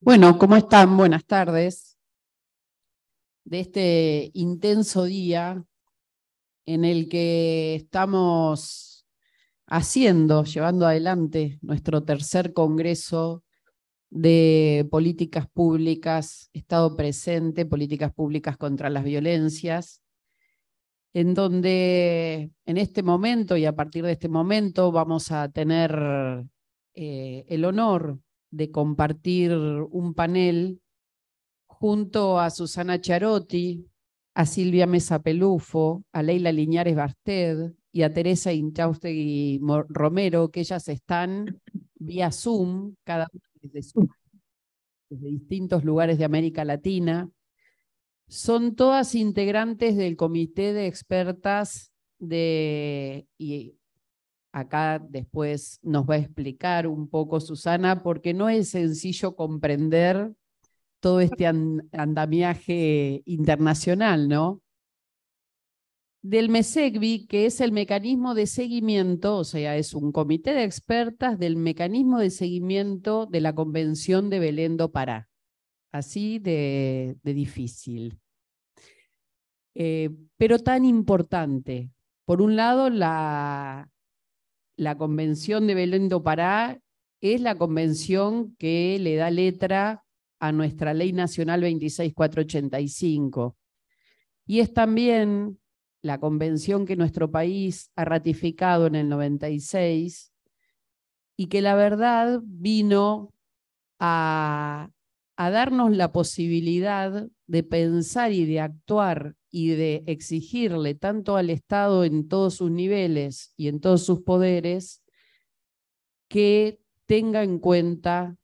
Bueno, ¿cómo están? Buenas tardes. De este intenso día en el que estamos haciendo, llevando adelante nuestro tercer Congreso de Políticas Públicas, Estado Presente, Políticas Públicas contra las Violencias, en donde en este momento y a partir de este momento vamos a tener eh, el honor de compartir un panel junto a Susana Charotti, a Silvia Mesa Pelufo, a Leila Liñares Basted y a Teresa Inchaustegui Romero, que ellas están vía Zoom, cada una desde desde distintos lugares de América Latina. Son todas integrantes del comité de expertas de, Acá después nos va a explicar un poco Susana, porque no es sencillo comprender todo este andamiaje internacional, ¿no? Del MESECBI, que es el mecanismo de seguimiento, o sea, es un comité de expertas del mecanismo de seguimiento de la Convención de Belén do Pará. Así de, difícil. Eh, pero tan importante. Por un lado, la, la convención de Belén do Pará es la convención que le da letra a nuestra ley nacional 26485. Y es también la convención que nuestro país ha ratificado en el 96 y que la verdad vino a, a darnos la posibilidad de pensar y de actuar y de exigirle tanto al Estado en todos sus niveles y en todos sus poderes que tenga en cuenta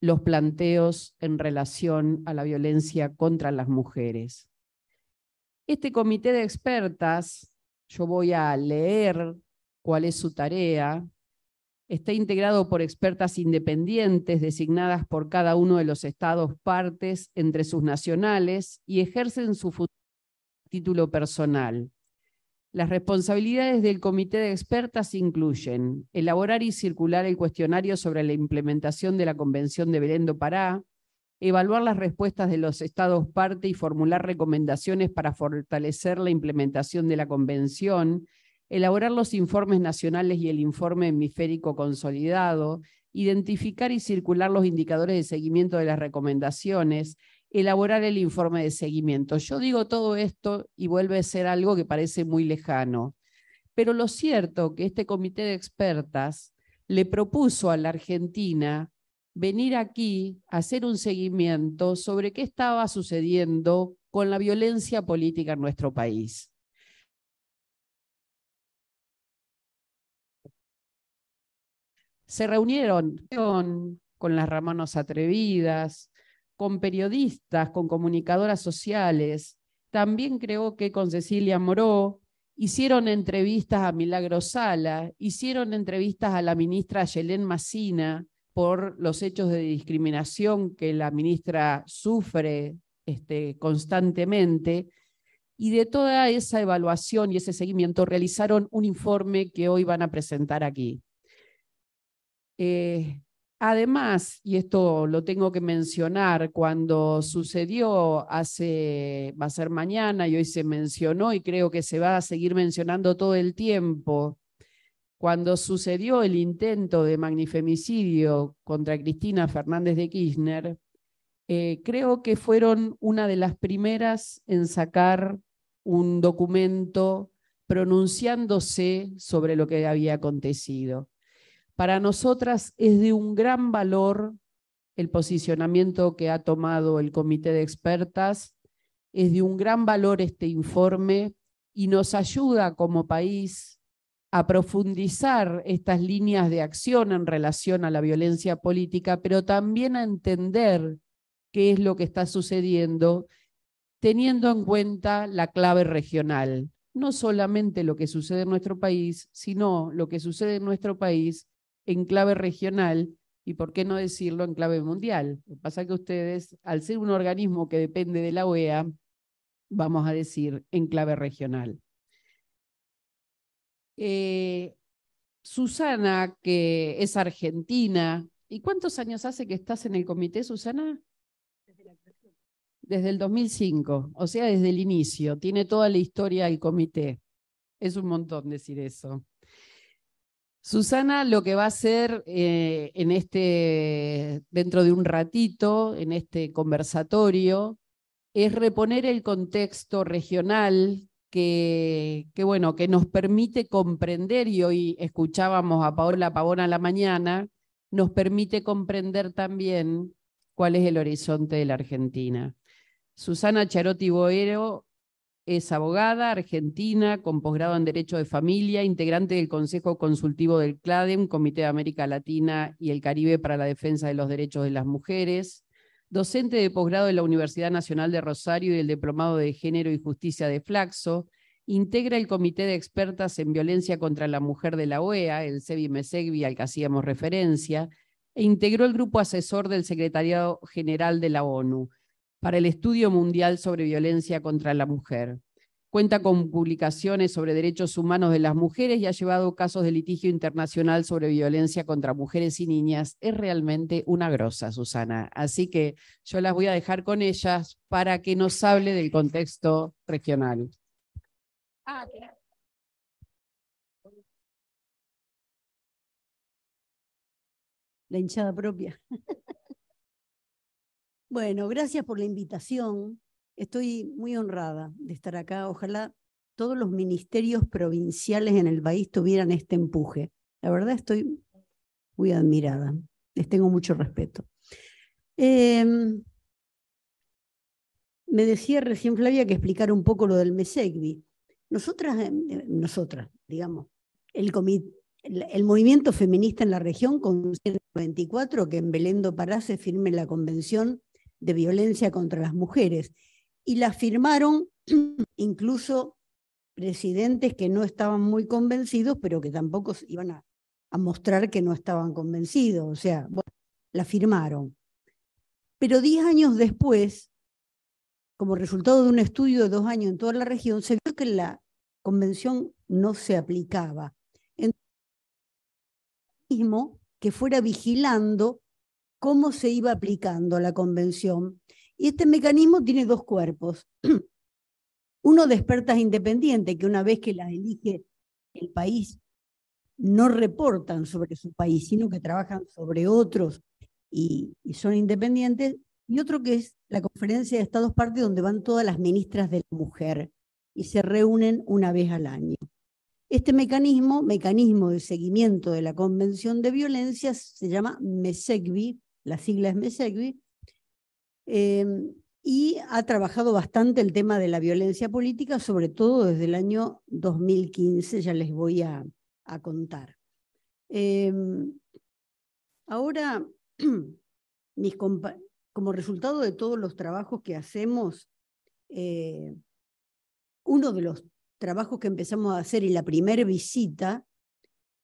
los planteos en relación a la violencia contra las mujeres. Este comité de expertas, yo voy a leer cuál es su tarea, está integrado por expertas independientes designadas por cada uno de los estados partes entre sus nacionales y ejercen su futuro título personal. Las responsabilidades del comité de expertas incluyen elaborar y circular el cuestionario sobre la implementación de la Convención de Belén do Pará, evaluar las respuestas de los estados parte y formular recomendaciones para fortalecer la implementación de la convención, elaborar los informes nacionales y el informe hemisférico consolidado, identificar y circular los indicadores de seguimiento de las recomendaciones, elaborar el informe de seguimiento. Yo digo todo esto y vuelve a ser algo que parece muy lejano, pero lo cierto que este comité de expertas le propuso a la Argentina venir aquí a hacer un seguimiento sobre qué estaba sucediendo con la violencia política en nuestro país. Se reunieron con, las Ramanos Atrevidas, con periodistas, con comunicadoras sociales. También creo que con Cecilia Moró hicieron entrevistas a Milagro Sala, hicieron entrevistas a la ministra Yelén Massina por los hechos de discriminación que la ministra sufre este, constantemente. Y de toda esa evaluación y ese seguimiento realizaron un informe que hoy van a presentar aquí. Eh, Además, y esto lo tengo que mencionar, cuando sucedió hace, va a ser mañana y hoy se mencionó y creo que se va a seguir mencionando todo el tiempo, cuando sucedió el intento de magnifemicidio contra Cristina Fernández de Kirchner, eh, creo que fueron una de las primeras en sacar un documento pronunciándose sobre lo que había acontecido. Para nosotras es de un gran valor el posicionamiento que ha tomado el comité de expertas, es de un gran valor este informe y nos ayuda como país a profundizar estas líneas de acción en relación a la violencia política, pero también a entender qué es lo que está sucediendo teniendo en cuenta la clave regional, no solamente lo que sucede en nuestro país, sino lo que sucede en nuestro país en clave regional y por qué no decirlo en clave mundial. Lo que pasa es que ustedes, al ser un organismo que depende de la OEA, vamos a decir en clave regional. Eh, Susana, que es argentina, ¿y cuántos años hace que estás en el comité, Susana? Desde el 2005, o sea, desde el inicio. Tiene toda la historia del comité. Es un montón decir eso. Susana lo que va a hacer eh, en este, dentro de un ratito, en este conversatorio, es reponer el contexto regional que, bueno, que nos permite comprender, y hoy escuchábamos a Paola Pavón a la mañana, nos permite comprender también cuál es el horizonte de la Argentina. Susana Charotti Boero es abogada argentina con posgrado en Derecho de Familia, integrante del Consejo Consultivo del CLADEM, Comité de América Latina y el Caribe para la Defensa de los Derechos de las Mujeres, docente de posgrado de la Universidad Nacional de Rosario y del Diplomado de Género y Justicia de Flaxo, integra el Comité de Expertas en Violencia contra la Mujer de la OEA, el CEBI-MESEGBI al que hacíamos referencia, e integró el grupo asesor del Secretariado General de la ONU para el Estudio Mundial sobre Violencia contra la Mujer. Cuenta con publicaciones sobre derechos humanos de las mujeres y ha llevado casos de litigio internacional sobre violencia contra mujeres y niñas. Es realmente una grosa, Susana. Así que yo las voy a dejar con ellas para que nos hable del contexto regional. Ah, La hinchada propia. Bueno, gracias por la invitación. Estoy muy honrada de estar acá. Ojalá todos los ministerios provinciales en el país tuvieran este empuje. La verdad estoy muy admirada. Les tengo mucho respeto. Em, me decía recién Flavia que explicar un poco lo del MESEGBI. Nosotras, eh, nosotras, digamos, el, el, movimiento feminista en la región con 194 que en Belendo do Pará se firme la convención de violencia contra las mujeres. Y la firmaron incluso presidentes que no estaban muy convencidos, pero que tampoco iban a, mostrar que no estaban convencidos. O sea, la firmaron. Pero diez años después, como resultado de un estudio de dos años en toda la región, se vio que la convención no se aplicaba. Entonces, mismo que fuera vigilando cómo se iba aplicando la convención. Y este mecanismo tiene dos cuerpos. Uno de expertas independientes, que una vez que las elige el país, no reportan sobre su país, sino que trabajan sobre otros y, son independientes. Y otro que es la conferencia de Estados Partes, donde van todas las ministras de la mujer y se reúnen una vez al año. Este mecanismo, mecanismo de seguimiento de la Convención de Violencia, se llama MESECVI sigla es Mesegui, em, y ha trabajado bastante el tema de la violencia política, sobre todo desde el año 2015, ya les voy a, contar. Em, ahora, como resultado de todos los trabajos que hacemos, eh, uno de los trabajos que empezamos a hacer y la primera visita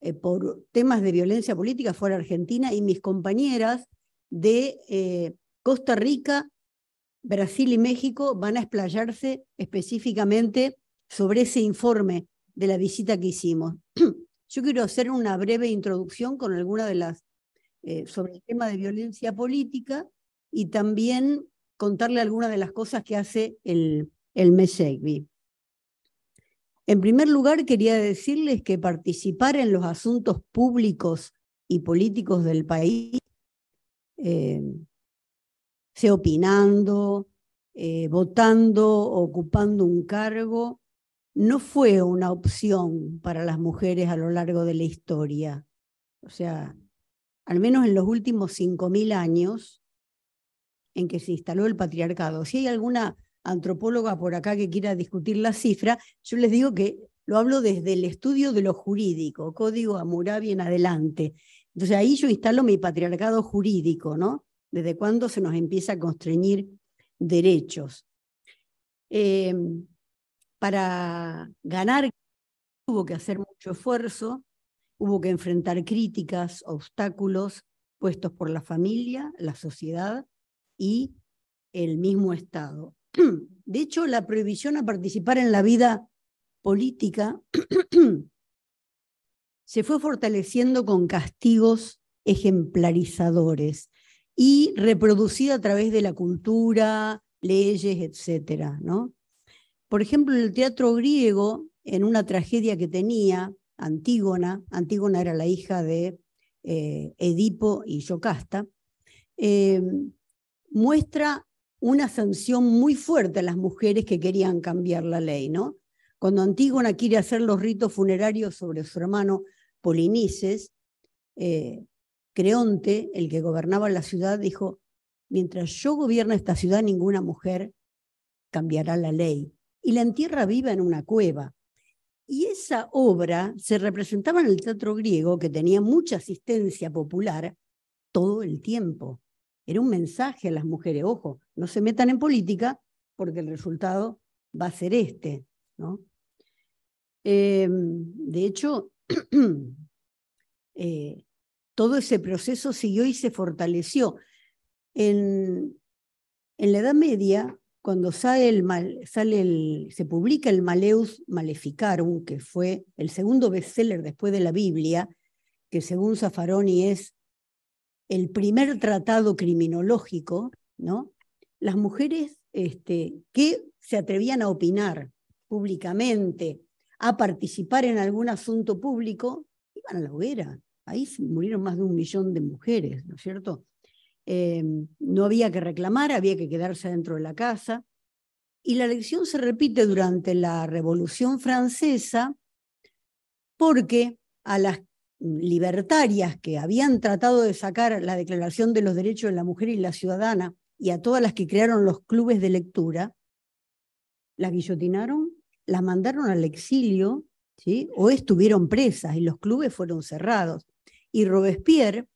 eh, por temas de violencia política fue a Argentina y mis compañeras de eh, Costa Rica, Brasil y México van a explayarse específicamente sobre ese informe de la visita que hicimos. Yo quiero hacer una breve introducción con de las eh, sobre el tema de violencia política y también contarle algunas de las cosas que hace el, el En primer lugar, quería decirles que participar en los asuntos públicos y políticos del país eh, se opinando, eh, votando, ocupando un cargo, no fue una opción para las mujeres a lo largo de la historia. O sea, al menos en los últimos 5.000 años en que se instaló el patriarcado. Si hay alguna antropóloga por acá que quiera discutir la cifra, yo les digo que lo hablo desde el estudio de lo jurídico, Código Amurabi en adelante. Entonces ahí yo instalo mi patriarcado jurídico, ¿no? Desde cuándo se nos empieza a constreñir derechos. Em, para ganar hubo que hacer mucho esfuerzo, hubo que enfrentar críticas, obstáculos puestos por la familia, la sociedad y el mismo Estado. De hecho, la prohibición a participar en la vida política se fue fortaleciendo con castigos ejemplarizadores y reproducida a través de la cultura, leyes, etcétera, ¿no? Por ejemplo, el teatro griego, en una tragedia que tenía Antígona, Antígona era la hija de eh, Edipo y Yocasta, eh, muestra una sanción muy fuerte a las mujeres que querían cambiar la ley, ¿no? Cuando Antígona quiere hacer los ritos funerarios sobre su hermano polinices, eh, Creonte, el que gobernaba la ciudad, dijo, mientras yo gobierno esta ciudad, ninguna mujer cambiará la ley. Y la entierra viva en una cueva. Y esa obra se representaba en el teatro griego, que tenía mucha asistencia popular todo el tiempo. Era un mensaje a las mujeres, ojo, no se metan en política porque el resultado va a ser este. ¿no? Em, de hecho, Eh, todo ese proceso siguió y se fortaleció. En, la Edad Media, cuando sale, el, sale el, se publica el Maleus Maleficarum, que fue el segundo bestseller después de la Biblia, que según Safaroni es el primer tratado criminológico, ¿no? Las mujeres este, que se atrevían a opinar públicamente a participar en algún asunto público, iban a la hoguera. Ahí murieron más de un millón de mujeres, ¿no es cierto? Em, no había que reclamar, había que quedarse dentro de la casa. Y la lección se repite durante la Revolución Francesa porque a las libertarias que habían tratado de sacar la Declaración de los Derechos de la Mujer y la Ciudadana y a todas las que crearon los clubes de lectura, la guillotinaron las mandaron al exilio, ¿sí? o estuvieron presas y los clubes fueron cerrados. Y Robespierre,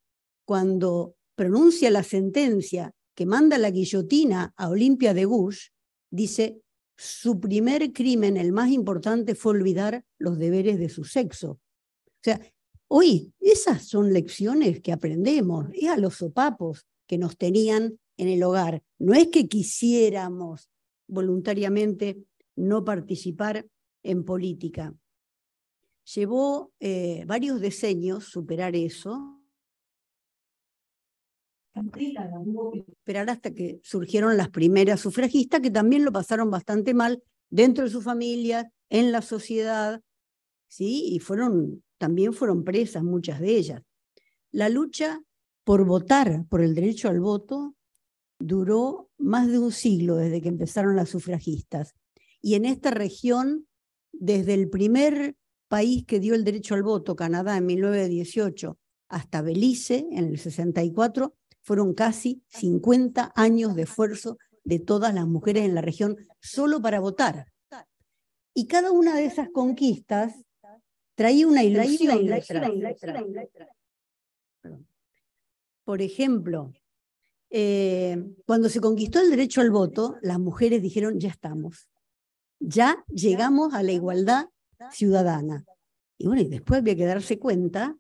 cuando pronuncia la sentencia que manda la guillotina a Olimpia de Gouges, dice, su primer crimen, el más importante, fue olvidar los deberes de su sexo. O sea, hoy esas son lecciones que aprendemos, y a los sopapos que nos tenían en el hogar. No es que quisiéramos voluntariamente no participar en política. Llevó eh, varios decenios superar eso. Esperar hasta que surgieron las primeras sufragistas que también lo pasaron bastante mal dentro de su familia, en la sociedad, ¿sí? y fueron, también fueron presas muchas de ellas. La lucha por votar, por el derecho al voto, duró más de un siglo desde que empezaron las sufragistas. Y en esta región, desde el primer país que dio el derecho al voto, Canadá, en 1918, hasta Belice, en el 64, fueron casi 50 años de esfuerzo de todas las mujeres en la región solo para votar. Y cada una de esas conquistas traía una ilusión. Por ejemplo, eh, cuando se conquistó el derecho al voto, las mujeres dijeron, ya estamos, ya llegamos a la igualdad ciudadana. Y bueno, después había que darse cuenta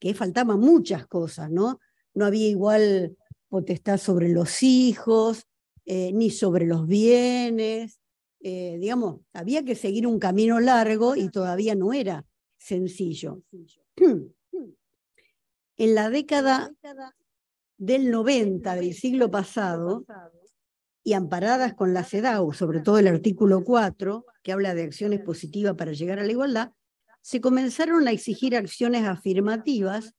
que faltaban muchas cosas, ¿no? No había igual potestad sobre los hijos, eh, ni sobre los bienes, eh, digamos, había que seguir un camino largo y todavía no era sencillo. En la década del 90 del siglo pasado, y amparadas con la CEDAW, sobre todo el artículo 4, que habla de acciones positivas para llegar a la igualdad, se comenzaron a exigir acciones afirmativas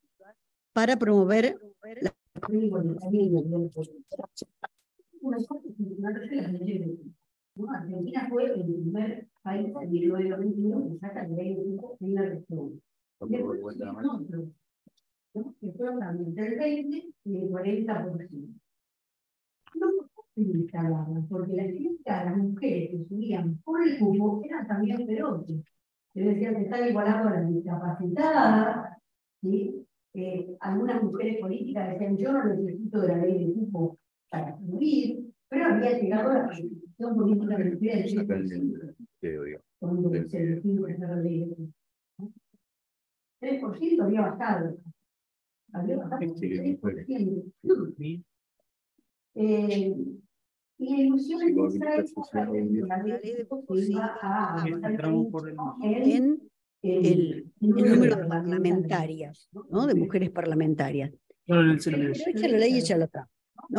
para promover la Argentina fue el primer país en siglo XXI que saca el ley en la región. Después, nosotros, ¿no? que fueron también del 20 y del 40%. No porque la crítica de las mujeres que subían por el cupo eran también feroces. se decían que están igualando a la discapacidad ¿sí? eh, algunas mujeres políticas decían yo no necesito de la ley de cupo para subir, pero había llegado a la constitución política de la cuando se esa ley de cupo. 3% había bajado. Había bajado 3%. Eh, y la ilusión en el, número de parlamentarias, ¿no? de mujeres parlamentarias. Pero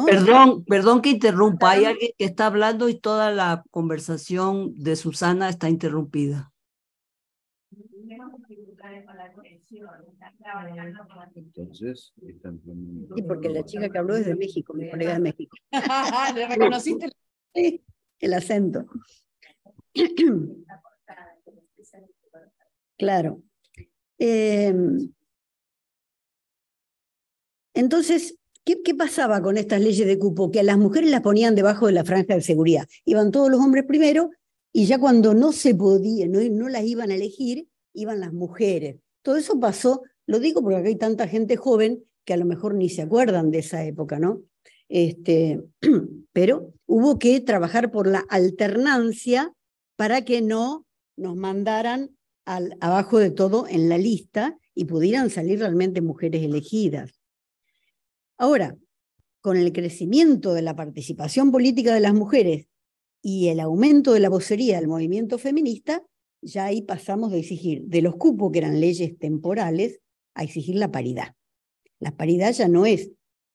Perdón, perdón que interrumpa. Hay alguien que está hablando y toda la conversación de Susana está interrumpida. Entonces, porque la chica que habló es de México, mi colega de México. ¿Le reconociste el acento? claro. Em, entonces, ¿qué, pasaba con estas leyes de cupo? Que a las mujeres las ponían debajo de la franja de seguridad. Iban todos los hombres primero y ya cuando no se podía, no, no las iban a elegir, iban las mujeres. Todo eso pasó, lo digo porque acá hay tanta gente joven que a lo mejor ni se acuerdan de esa época, ¿no? Este, pero hubo que trabajar por la alternancia para que no nos mandaran al, abajo de todo en la lista y pudieran salir realmente mujeres elegidas. Ahora, con el crecimiento de la participación política de las mujeres y el aumento de la vocería del movimiento feminista, ya ahí pasamos de exigir de los cupos, que eran leyes temporales, a exigir la paridad. La paridad ya no es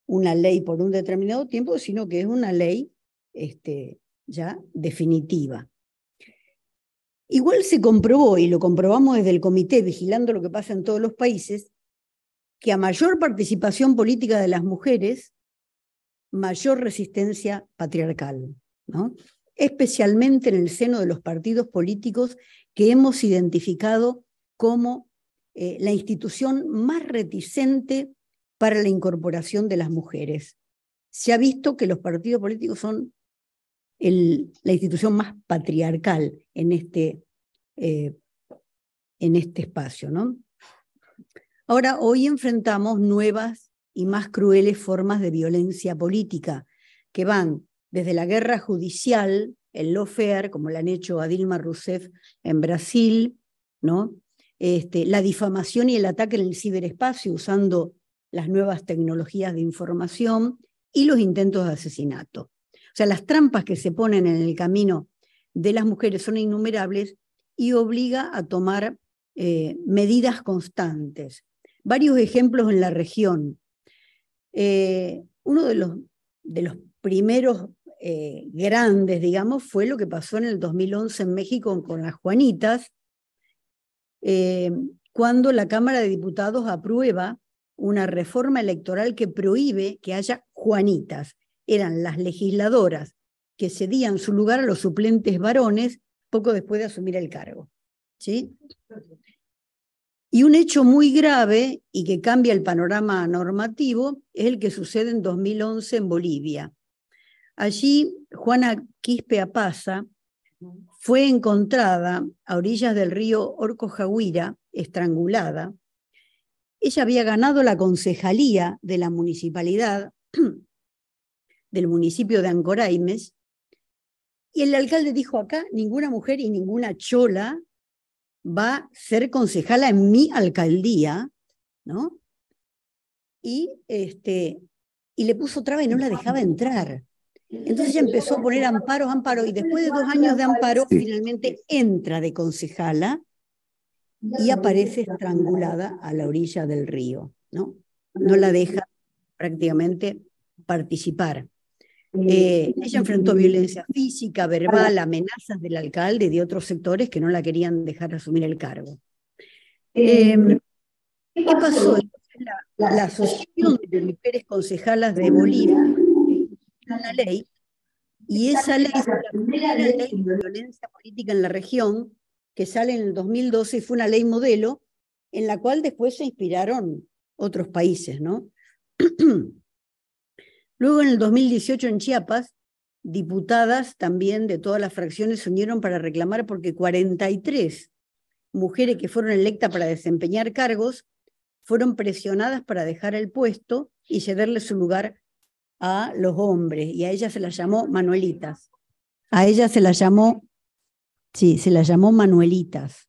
una ley por un determinado tiempo, sino que es una ley este, ya definitiva. Igual se comprobó, y lo comprobamos desde el comité, vigilando lo que pasa en todos los países, que a mayor participación política de las mujeres, mayor resistencia patriarcal, ¿no? especialmente en el seno de los partidos políticos que hemos identificado como eh, la institución más reticente para la incorporación de las mujeres. Se ha visto que los partidos políticos son la institución más patriarcal en este, eh, en este espacio. ¿no? Ahora, hoy enfrentamos nuevas y más crueles formas de violencia política que van desde la guerra judicial el lawfare, como lo han hecho a Dilma Rousseff en Brasil, ¿no? Este, la difamación y el ataque en el ciberespacio usando las nuevas tecnologías de información y los intentos de asesinato. O sea, las trampas que se ponen en el camino de las mujeres son innumerables y obliga a tomar eh, medidas constantes. Varios ejemplos en la región. Eh, uno de los, de los primeros eh, grandes, digamos, fue lo que pasó en el 2011 en México con las Juanitas, eh, cuando la Cámara de Diputados aprueba una reforma electoral que prohíbe que haya Juanitas. Eran las legisladoras que cedían su lugar a los suplentes varones poco después de asumir el cargo. ¿sí? Y un hecho muy grave y que cambia el panorama normativo es el que sucede en 2011 en Bolivia. Allí, Juana Quispe Apaza fue encontrada a orillas del río Orcojahuira, estrangulada. Ella había ganado la concejalía de la municipalidad del municipio de Ancoraimes, y el alcalde dijo acá, ninguna mujer y ninguna chola va a ser concejala en mi alcaldía, ¿no? Y, este, y le puso traba y no la dejaba entrar. Entonces ella empezó a poner amparos, amparos, y después de dos años de amparo, finalmente entra de concejala y aparece estrangulada a la orilla del río, ¿no? No la deja prácticamente participar. Eh, ella enfrentó violencia física, verbal, amenazas del alcalde y de otros sectores que no la querían dejar asumir el cargo. Em, ¿Qué pasó? La, la Asociación de Mujeres Concejalas de Bolivia la ley, y esa ley la primera ley de violencia política en la región, que sale en el 2012 y fue una ley modelo, en la cual después se inspiraron otros países, ¿no? Luego en el 2018 en Chiapas, diputadas también de todas las fracciones se unieron para reclamar porque 43 mujeres que fueron electas para desempeñar cargos fueron presionadas para dejar el puesto y cederle su lugar a los hombres y a ella se la llamó Manuelitas. A ella se la llamó, sí, se la llamó Manuelitas.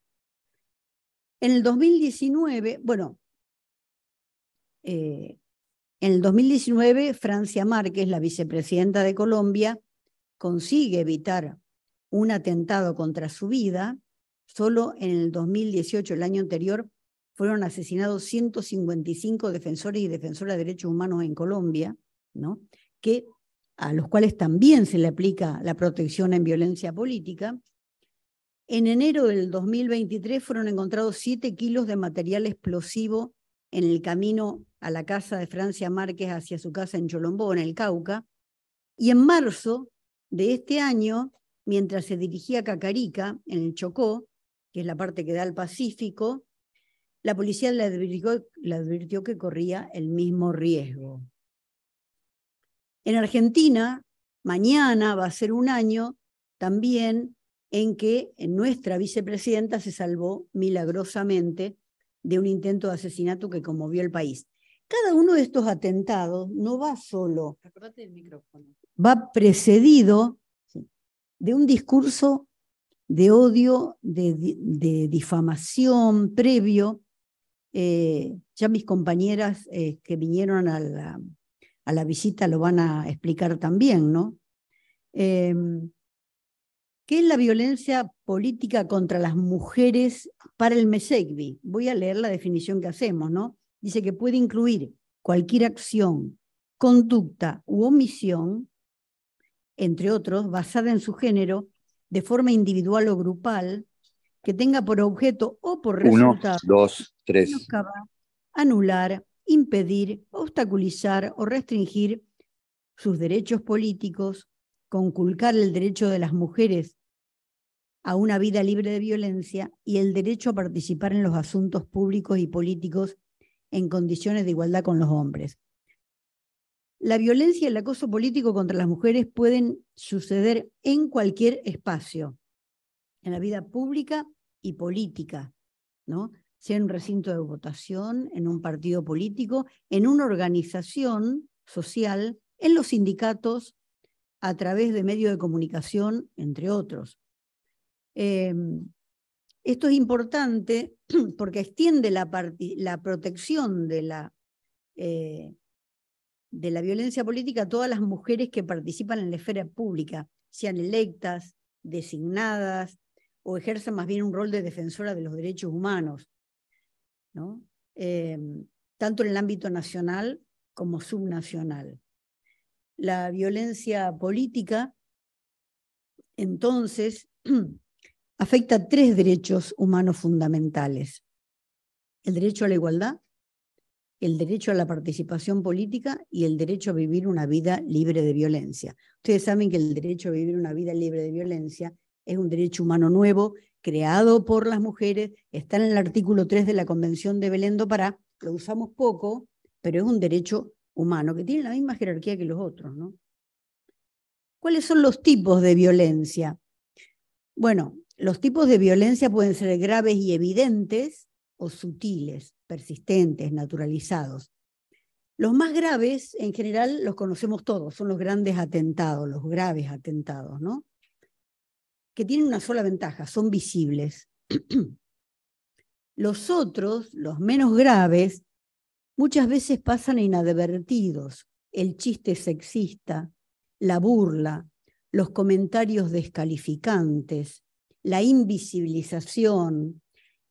En el 2019, bueno, eh, en el 2019 Francia Márquez, la vicepresidenta de Colombia, consigue evitar un atentado contra su vida. Solo en el 2018, el año anterior, fueron asesinados 155 defensores y defensoras de derechos humanos en Colombia que, a los cuales también se le aplica la protección en violencia política, en enero del 2023 fueron encontrados 7 kilos de material explosivo en el camino a la casa de Francia Márquez hacia su casa en Cholombó, en el Cauca. Y en marzo de este año, mientras se dirigía a Cacarica, en el Chocó, que es la parte que da al Pacífico, la policía le advirtió que corría el mismo riesgo. En Argentina, mañana va a ser un año también en que nuestra vicepresidenta se salvó milagrosamente de un intento de asesinato que conmovió el país. Cada uno de estos atentados no va solo, va precedido de un discurso de odio, de, difamación previo. Eh, ya mis compañeras eh, que vinieron a la a la visita lo van a explicar también, ¿no? Em, ¿Qué es la violencia política contra las mujeres para el Mesegvi? Voy a leer la definición que hacemos, ¿no? Dice que puede incluir cualquier acción, conducta u omisión, entre otros, basada en su género, de forma individual o grupal, que tenga por objeto o por resultado dos, tres. anular, impedir, obstaculizar o restringir sus derechos políticos, conculcar el derecho de las mujeres a una vida libre de violencia y el derecho a participar en los asuntos públicos y políticos en condiciones de igualdad con los hombres. La violencia y el acoso político contra las mujeres pueden suceder en cualquier espacio, en la vida pública y política, ¿no? sea en un recinto de votación, en un partido político, en una organización social, en los sindicatos, a través de medios de comunicación, entre otros. Eh, esto es importante porque extiende la, protección de la, eh, de la violencia política a todas las mujeres que participan en la esfera pública, sean electas, designadas o ejerzan más bien un rol de defensora de los derechos humanos. Em, tanto en el ámbito nacional como subnacional. La violencia política, entonces, afecta tres derechos humanos fundamentales. El derecho a la igualdad, el derecho a la participación política y el derecho a vivir una vida libre de violencia. Ustedes saben que el derecho a vivir una vida libre de violencia es un derecho humano nuevo creado por las mujeres, está en el artículo 3 de la Convención de Belén do Pará, lo usamos poco, pero es un derecho humano que tiene la misma jerarquía que los otros, ¿no? ¿Cuáles son los tipos de violencia? Bueno, los tipos de violencia pueden ser graves y evidentes o sutiles, persistentes, naturalizados. Los más graves, en general, los conocemos todos, son los grandes atentados, los graves atentados, ¿no? que tienen una sola ventaja, son visibles. los otros, los menos graves, muchas veces pasan inadvertidos. El chiste sexista, la burla, los comentarios descalificantes, la invisibilización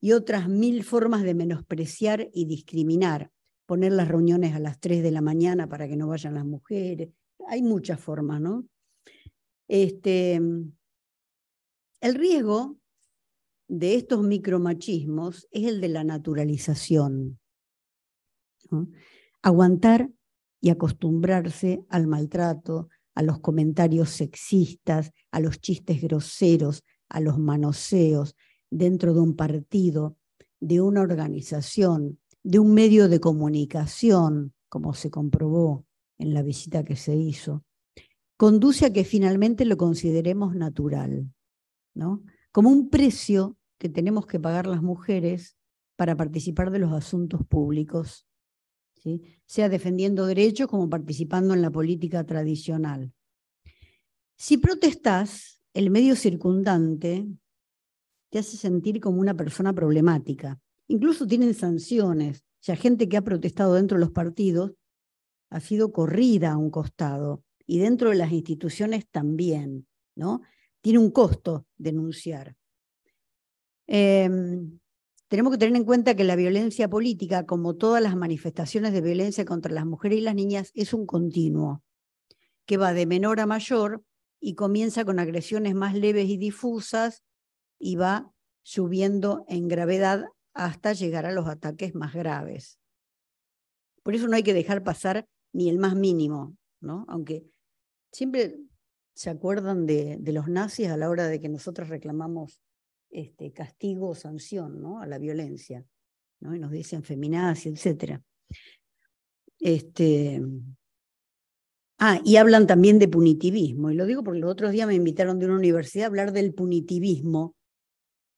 y otras mil formas de menospreciar y discriminar. Poner las reuniones a las 3 de la mañana para que no vayan las mujeres. Hay muchas formas, ¿no? Este, el riesgo de estos micromachismos es el de la naturalización. Aguantar y acostumbrarse al maltrato, a los comentarios sexistas, a los chistes groseros, a los manoseos dentro de un partido, de una organización, de un medio de comunicación, como se comprobó en la visita que se hizo, conduce a que finalmente lo consideremos natural. ¿no? como un precio que tenemos que pagar las mujeres para participar de los asuntos públicos, ¿sí? sea defendiendo derechos como participando en la política tradicional. Si protestas el medio circundante te hace sentir como una persona problemática. Incluso tienen sanciones. ya gente que ha protestado dentro de los partidos ha sido corrida a un costado y dentro de las instituciones también, ¿no? tiene un costo denunciar. Em, tenemos que tener en cuenta que la violencia política, como todas las manifestaciones de violencia contra las mujeres y las niñas, es un continuo, que va de menor a mayor y comienza con agresiones más leves y difusas y va subiendo en gravedad hasta llegar a los ataques más graves. Por eso no hay que dejar pasar ni el más mínimo, ¿no? Aunque siempre ¿Se acuerdan de, los nazis a la hora de que nosotros reclamamos este, castigo o sanción ¿no? a la violencia? ¿no? Y nos dicen feminaz, etc. Este... Ah, y hablan también de punitivismo. Y lo digo porque los otros días me invitaron de una universidad a hablar del punitivismo,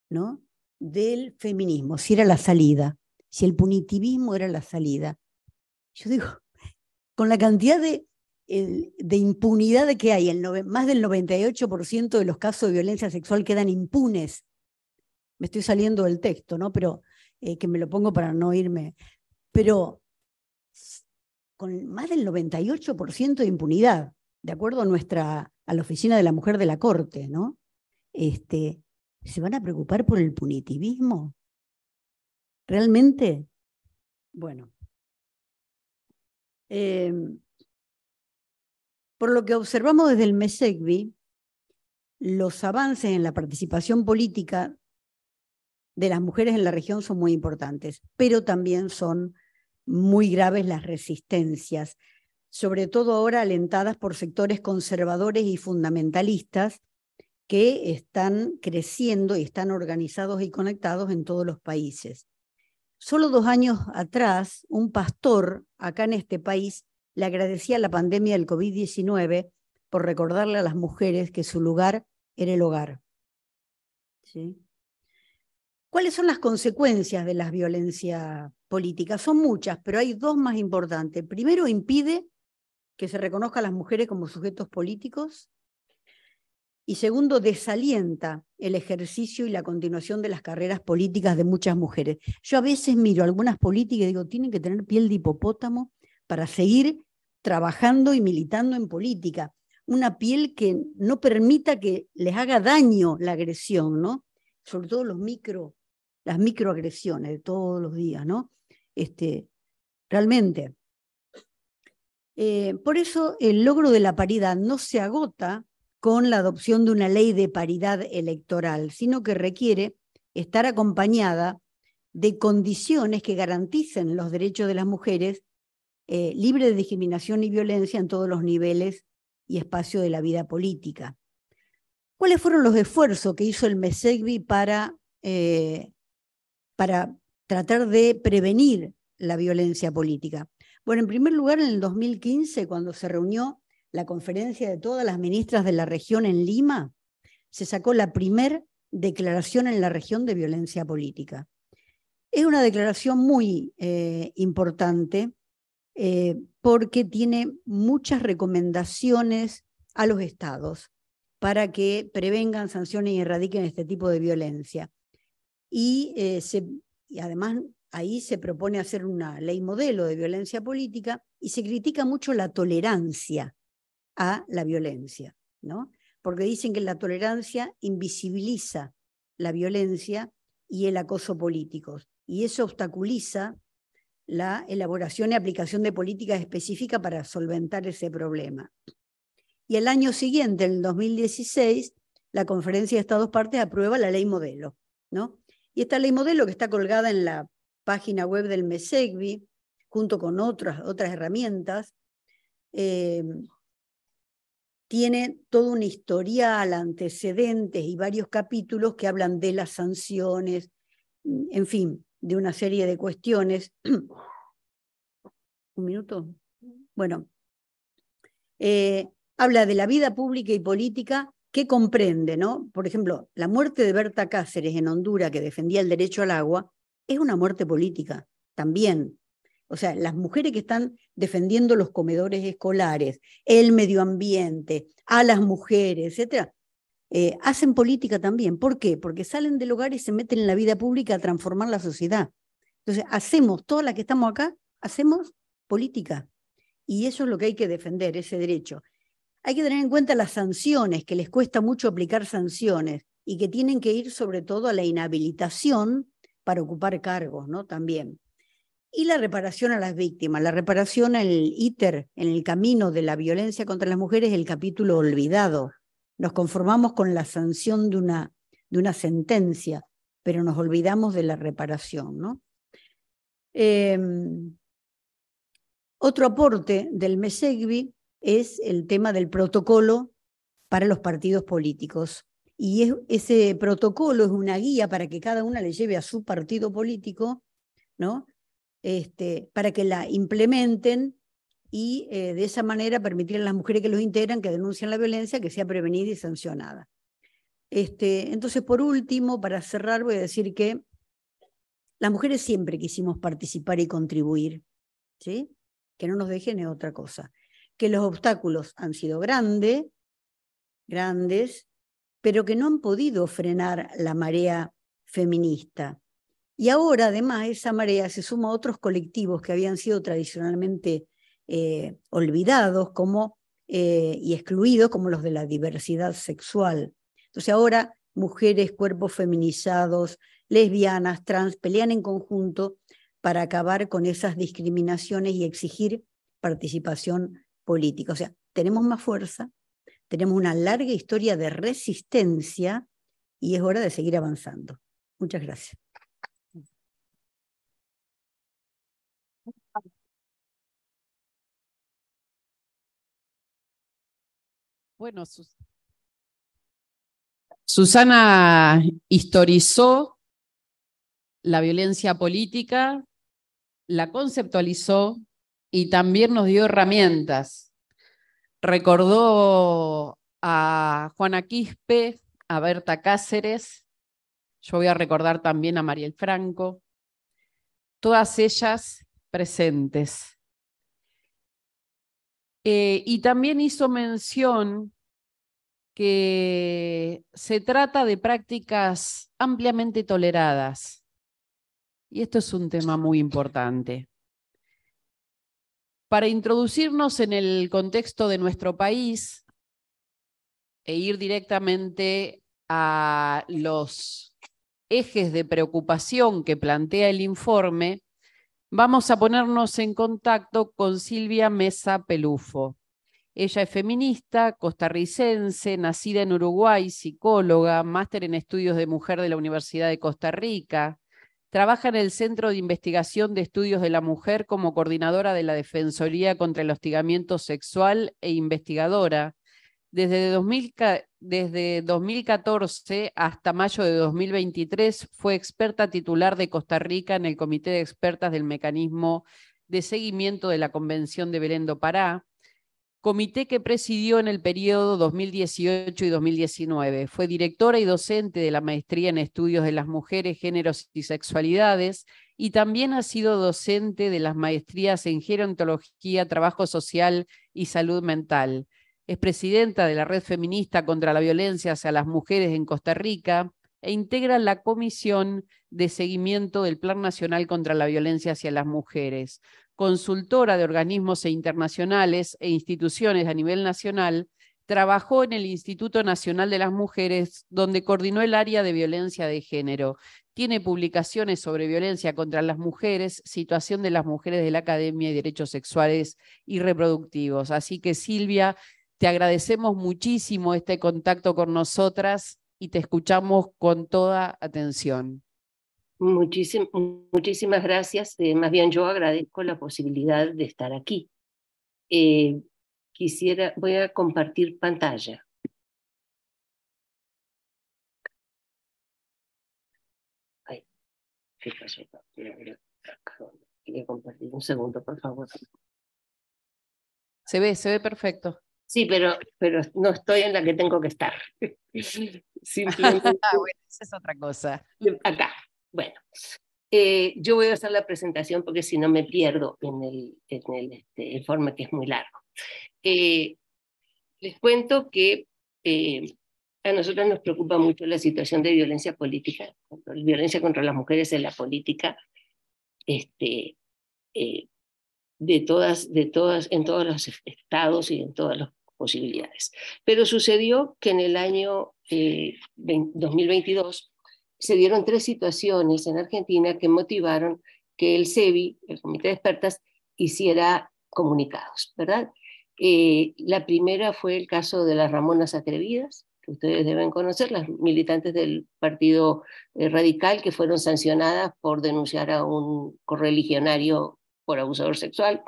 ¿no? Del feminismo, si era la salida, si el punitivismo era la salida. Yo digo, con la cantidad de de impunidad de que hay, más del 98% de los casos de violencia sexual quedan impunes. Me estoy saliendo del texto, ¿no? Pero eh, que me lo pongo para no irme. Pero con más del 98% de impunidad, de acuerdo a nuestra, a la oficina de la mujer de la corte, ¿no? Este, ¿Se van a preocupar por el punitivismo? ¿Realmente? Bueno. Em, por lo que observamos desde el MESECBI, los avances en la participación política de las mujeres en la región son muy importantes, pero también son muy graves las resistencias, sobre todo ahora alentadas por sectores conservadores y fundamentalistas que están creciendo y están organizados y conectados en todos los países. Solo dos años atrás, un pastor acá en este país le agradecía la pandemia del COVID-19 por recordarle a las mujeres que su lugar era el hogar. ¿Cuáles son las consecuencias de las violencias políticas? Son muchas, pero hay dos más importantes. Primero, impide que se reconozcan a las mujeres como sujetos políticos. Y segundo, desalienta el ejercicio y la continuación de las carreras políticas de muchas mujeres. Yo a veces miro algunas políticas y digo, tienen que tener piel de hipopótamo para seguir trabajando y militando en política. Una piel que no permita que les haga daño la agresión, ¿no? Sobre todo los micro, las microagresiones de todos los días, ¿no? Este, realmente. Eh, por eso el logro de la paridad no se agota con la adopción de una ley de paridad electoral, sino que requiere estar acompañada de condiciones que garanticen los derechos de las mujeres eh, libre de discriminación y violencia en todos los niveles y espacios de la vida política. ¿Cuáles fueron los esfuerzos que hizo el MESEGBI para, eh, para tratar de prevenir la violencia política? Bueno, en primer lugar, en el 2015, cuando se reunió la conferencia de todas las ministras de la región en Lima, se sacó la primera declaración en la región de violencia política. Es una declaración muy eh, importante eh, porque tiene muchas recomendaciones a los estados para que prevengan, sancionen y erradiquen este tipo de violencia. Eh, y, además ahí se propone hacer una ley modelo de violencia política y se critica mucho la tolerancia a la violencia, Porque dicen que la tolerancia invisibiliza la violencia y el acoso político y eso obstaculiza la elaboración y aplicación de políticas específicas para solventar ese problema. Y el año siguiente, en el 2016, la Conferencia de Estados Partes aprueba la ley modelo. ¿no? Y esta ley modelo que está colgada en la página web del MESEGBI, junto con otras, otras herramientas, eh, tiene todo un historial, antecedentes y varios capítulos que hablan de las sanciones, en fin, de una serie de cuestiones. ¿Un minuto? Bueno. Eh, habla de la vida pública y política que comprende, ¿no? Por ejemplo, la muerte de Berta Cáceres en Honduras, que defendía el derecho al agua, es una muerte política también. O sea, las mujeres que están defendiendo los comedores escolares, el medio ambiente, a las mujeres, etcétera, eh, hacen política también. ¿Por qué? Porque salen del hogar y se meten en la vida pública a transformar la sociedad. Entonces, hacemos, todas las que estamos acá, hacemos política. Y eso es lo que hay que defender, ese derecho. Hay que tener en cuenta las sanciones, que les cuesta mucho aplicar sanciones y que tienen que ir sobre todo a la inhabilitación para ocupar cargos, ¿no? También. Y la reparación a las víctimas, la reparación al el ITER, en el camino de la violencia contra las mujeres, el capítulo olvidado. Nos conformamos con la sanción de una, de una sentencia, pero nos olvidamos de la reparación. ¿no? Em, otro aporte del MESEGBI es el tema del protocolo para los partidos políticos. Y ese protocolo es una guía para que cada una le lleve a su partido político, ¿no? Este, para que la implementen y eh, de esa manera permitir a las mujeres que los integran, que denuncian la violencia, que sea prevenida y sancionada. Este, entonces, por último, para cerrar, voy a decir que las mujeres siempre quisimos participar y contribuir, ¿sí? que no nos dejen en otra cosa, que los obstáculos han sido grandes, grandes, pero que no han podido frenar la marea feminista. Y ahora, además, esa marea se suma a otros colectivos que habían sido tradicionalmente eh, olvidados como, eh, y excluidos como los de la diversidad sexual. Entonces ahora mujeres, cuerpos feminizados, lesbianas, trans, pelean en conjunto para acabar con esas discriminaciones y exigir participación política. O sea, tenemos más fuerza, tenemos una larga historia de resistencia y es hora de seguir avanzando. Muchas gracias. Bueno, Susana historizó la violencia política, la conceptualizó y también nos dio herramientas. Recordó a Juana Quispe, a Berta Cáceres, yo voy a recordar también a Mariel Franco, todas ellas presentes. Eh, y también hizo mención que se trata de prácticas ampliamente toleradas. Y esto es un tema muy importante. Para introducirnos en el contexto de nuestro país e ir directamente a los ejes de preocupación que plantea el informe, Vamos a ponernos en contacto con Silvia Mesa Pelufo. Ella es feminista, costarricense, nacida en Uruguay, psicóloga, máster en estudios de mujer de la Universidad de Costa Rica. Trabaja en el Centro de Investigación de Estudios de la Mujer como coordinadora de la Defensoría contra el Hostigamiento Sexual e investigadora. Desde, 2014 hasta mayo de 2023 fue experta titular de Costa Rica en el Comité de Expertas del Mecanismo de Seguimiento de la Convención de Belén Pará, comité que presidió en el periodo 2018 y 2019. Fue directora y docente de la Maestría en Estudios de las Mujeres, Géneros y Sexualidades y también ha sido docente de las maestrías en Gerontología, Trabajo Social y Salud Mental. Es presidenta de la Red Feminista contra la Violencia hacia las Mujeres en Costa Rica e integra la Comisión de Seguimiento del Plan Nacional contra la Violencia hacia las Mujeres, consultora de organismos internacionales e instituciones a nivel nacional, trabajó en el Instituto Nacional de las Mujeres, donde coordinó el área de violencia de género. Tiene publicaciones sobre violencia contra las mujeres, situación de las mujeres de la academia y derechos sexuales y reproductivos. Así que Silvia, te agradecemos muchísimo este contacto con nosotras y te escuchamos con toda atención. muchísimas gracias. Eh, más bien yo agradezco la posibilidad de estar aquí. Eh, quisiera, voy a compartir pantalla. Ay, compartir un segundo, por favor. Se ve, se ve perfecto. Sí, pero, pero no estoy en la que tengo que estar. Simplemente. Ah, bueno, esa es otra cosa. Acá, bueno. Eh, yo voy a hacer la presentación porque si no me pierdo en el, en el informe este, que es muy largo. Eh, les cuento que eh, a nosotros nos preocupa mucho la situación de violencia política, violencia contra las mujeres en la política, este, de todas, de todas, en todos los estados y en todos los posibilidades. Pero sucedió que en el año 2022 eh, se dieron tres situaciones en Argentina que motivaron que el SEBI, el Comité de Expertas, hiciera comunicados, ¿verdad? Eh, la primera fue el caso de las Ramonas Atrevidas, que ustedes deben conocer, las militantes del Partido eh, Radical que fueron sancionadas por denunciar a un correligionario por abusador sexual.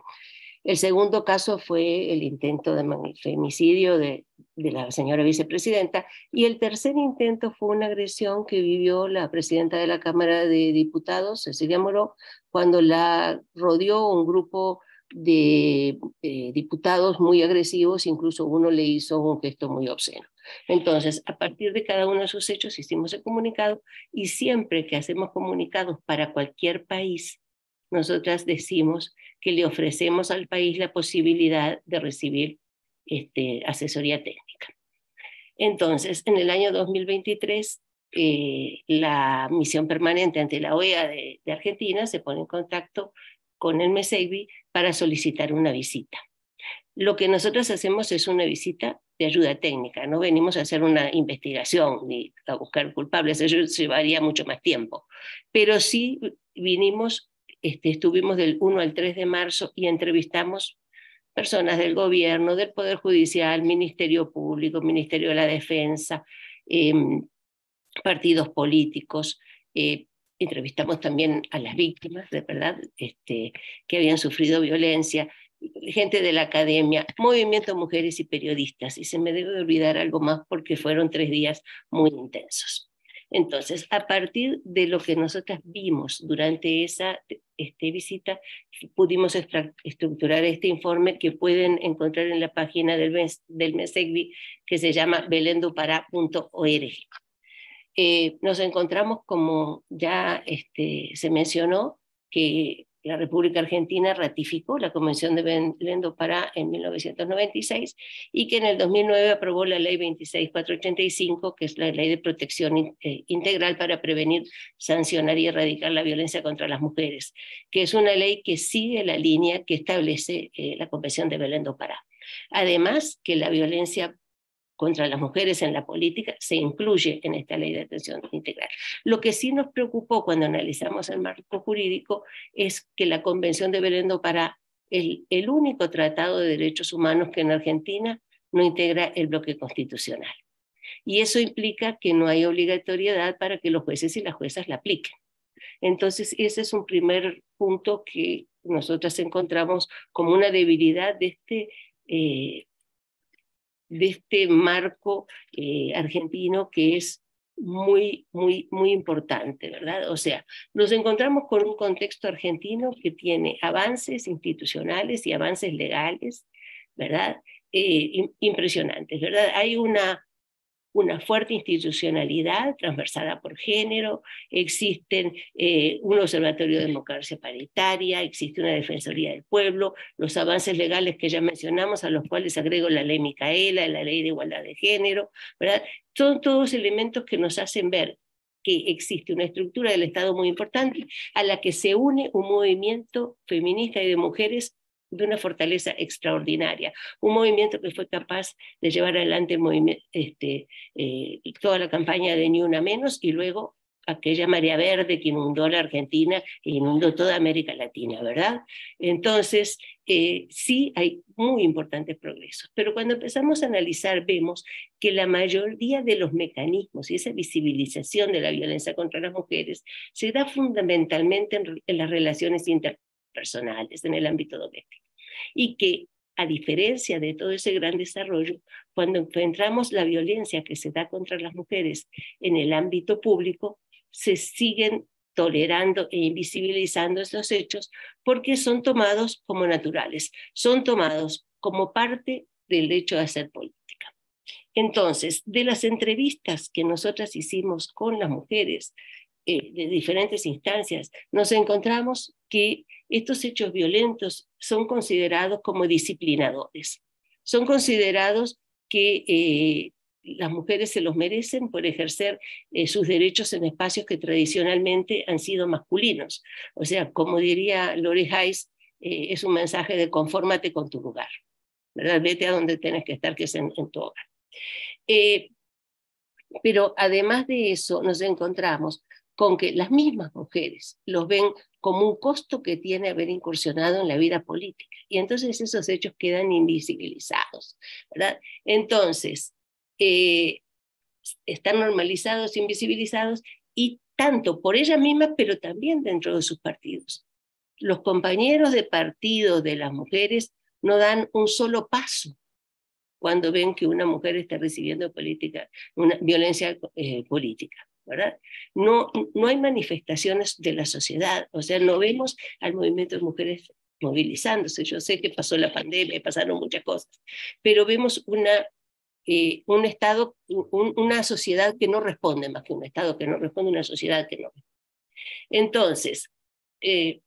El segundo caso fue el intento de femicidio de, la señora vicepresidenta y el tercer intento fue una agresión que vivió la presidenta de la Cámara de Diputados, Cecilia Moró, cuando la rodeó un grupo de eh, diputados muy agresivos, incluso uno le hizo un gesto muy obsceno. Entonces, a partir de cada uno de sus hechos hicimos el comunicado y siempre que hacemos comunicados para cualquier país, nosotras decimos que le ofrecemos al país la posibilidad de recibir este, asesoría técnica. Entonces, en el año 2023, eh, la misión permanente ante la OEA de, Argentina se pone en contacto con el MESEGBI para solicitar una visita. Lo que nosotros hacemos es una visita de ayuda técnica, no venimos a hacer una investigación ni a buscar culpables, eso llevaría mucho más tiempo, pero sí vinimos este, estuvimos del 1 al 3 de marzo y entrevistamos personas del gobierno, del Poder Judicial, Ministerio Público, Ministerio de la Defensa, em, partidos políticos. Eh, entrevistamos también a las víctimas, de verdad, este, que habían sufrido violencia, gente de la academia, movimiento mujeres y periodistas. Y se me debe olvidar algo más porque fueron tres días muy intensos. Entonces, a partir de lo que nosotras vimos durante esa este, visita, pudimos estructurar este informe que pueden encontrar en la página del, mes, del que se llama belendopará.org. Eh, nos encontramos, como ya este, se mencionó, que la República Argentina ratificó la Convención de do Pará en 1996 y que en el 2009 aprobó la Ley 26485, que es la Ley de Protección eh, Integral para prevenir, sancionar y erradicar la violencia contra las mujeres, que es una ley que sigue la línea que establece eh, la Convención de Belén do Pará. Además, que la violencia contra las mujeres en la política se incluye en esta ley de atención integral. Lo que sí nos preocupó cuando analizamos el marco jurídico es que la Convención de Belén do Pará el único tratado de derechos humanos que en Argentina no integra el bloque constitucional. Y eso implica que no hay obligatoriedad para que los jueces y las juezas la apliquen. Entonces, ese es un primer punto que nosotras encontramos como una debilidad de este eh, de este marco eh, argentino que es muy, muy, muy importante, ¿verdad? O sea, nos encontramos con un contexto argentino que tiene avances institucionales y avances legales, ¿verdad? Eh, impresionantes, ¿verdad? Hay una una fuerte institucionalidad transversada por género, existen eh, un observatorio de democracia paritaria, existe una defensoría del pueblo, los avances legales que ya mencionamos, a los cuales agrego la ley Micaela, la ley de igualdad de género, ¿verdad? Son todos elementos que nos hacen ver que existe una estructura del Estado muy importante a la que se une un movimiento feminista y de mujeres de una fortaleza extraordinaria, un movimiento que fue capaz de llevar adelante este, eh, toda la campaña de Ni Una Menos y luego aquella María verde que inundó la Argentina e inundó toda América Latina, ¿verdad? Entonces, eh, sí hay muy importantes progresos, pero cuando empezamos a analizar vemos que la mayoría de los mecanismos y esa visibilización de la violencia contra las mujeres se da fundamentalmente en las relaciones interpersonales, en el ámbito doméstico y que a diferencia de todo ese gran desarrollo, cuando encontramos la violencia que se da contra las mujeres en el ámbito público, se siguen tolerando e invisibilizando estos hechos porque son tomados como naturales, son tomados como parte del hecho de hacer política. Entonces, de las entrevistas que nosotras hicimos con las mujeres eh, de diferentes instancias, nos encontramos que estos hechos violentos son considerados como disciplinadores. Son considerados que eh, las mujeres se los merecen por ejercer eh, sus derechos en espacios que tradicionalmente han sido masculinos. O sea, como diría Lori Hayes, eh, es un mensaje de confórmate con tu lugar, ¿verdad? Vete a donde tienes que estar, que es en, tu hogar. pero además de eso, nos encontramos con que las mismas mujeres los ven como un costo que tiene haber incursionado en la vida política. Y entonces esos hechos quedan invisibilizados. ¿verdad? Entonces, eh, están normalizados, invisibilizados, y tanto por ellas mismas, pero también dentro de sus partidos. Los compañeros de partido de las mujeres no dan un solo paso cuando ven que una mujer está recibiendo política, una violencia eh, política. No, no hay manifestaciones de la sociedad, o sea, no vemos al movimiento de mujeres movilizándose. Yo sé que pasó la pandemia, pasaron muchas cosas, pero vemos una, eh, un Estado, una sociedad que no responde más que un Estado que no responde, una sociedad que no. Entonces, eh,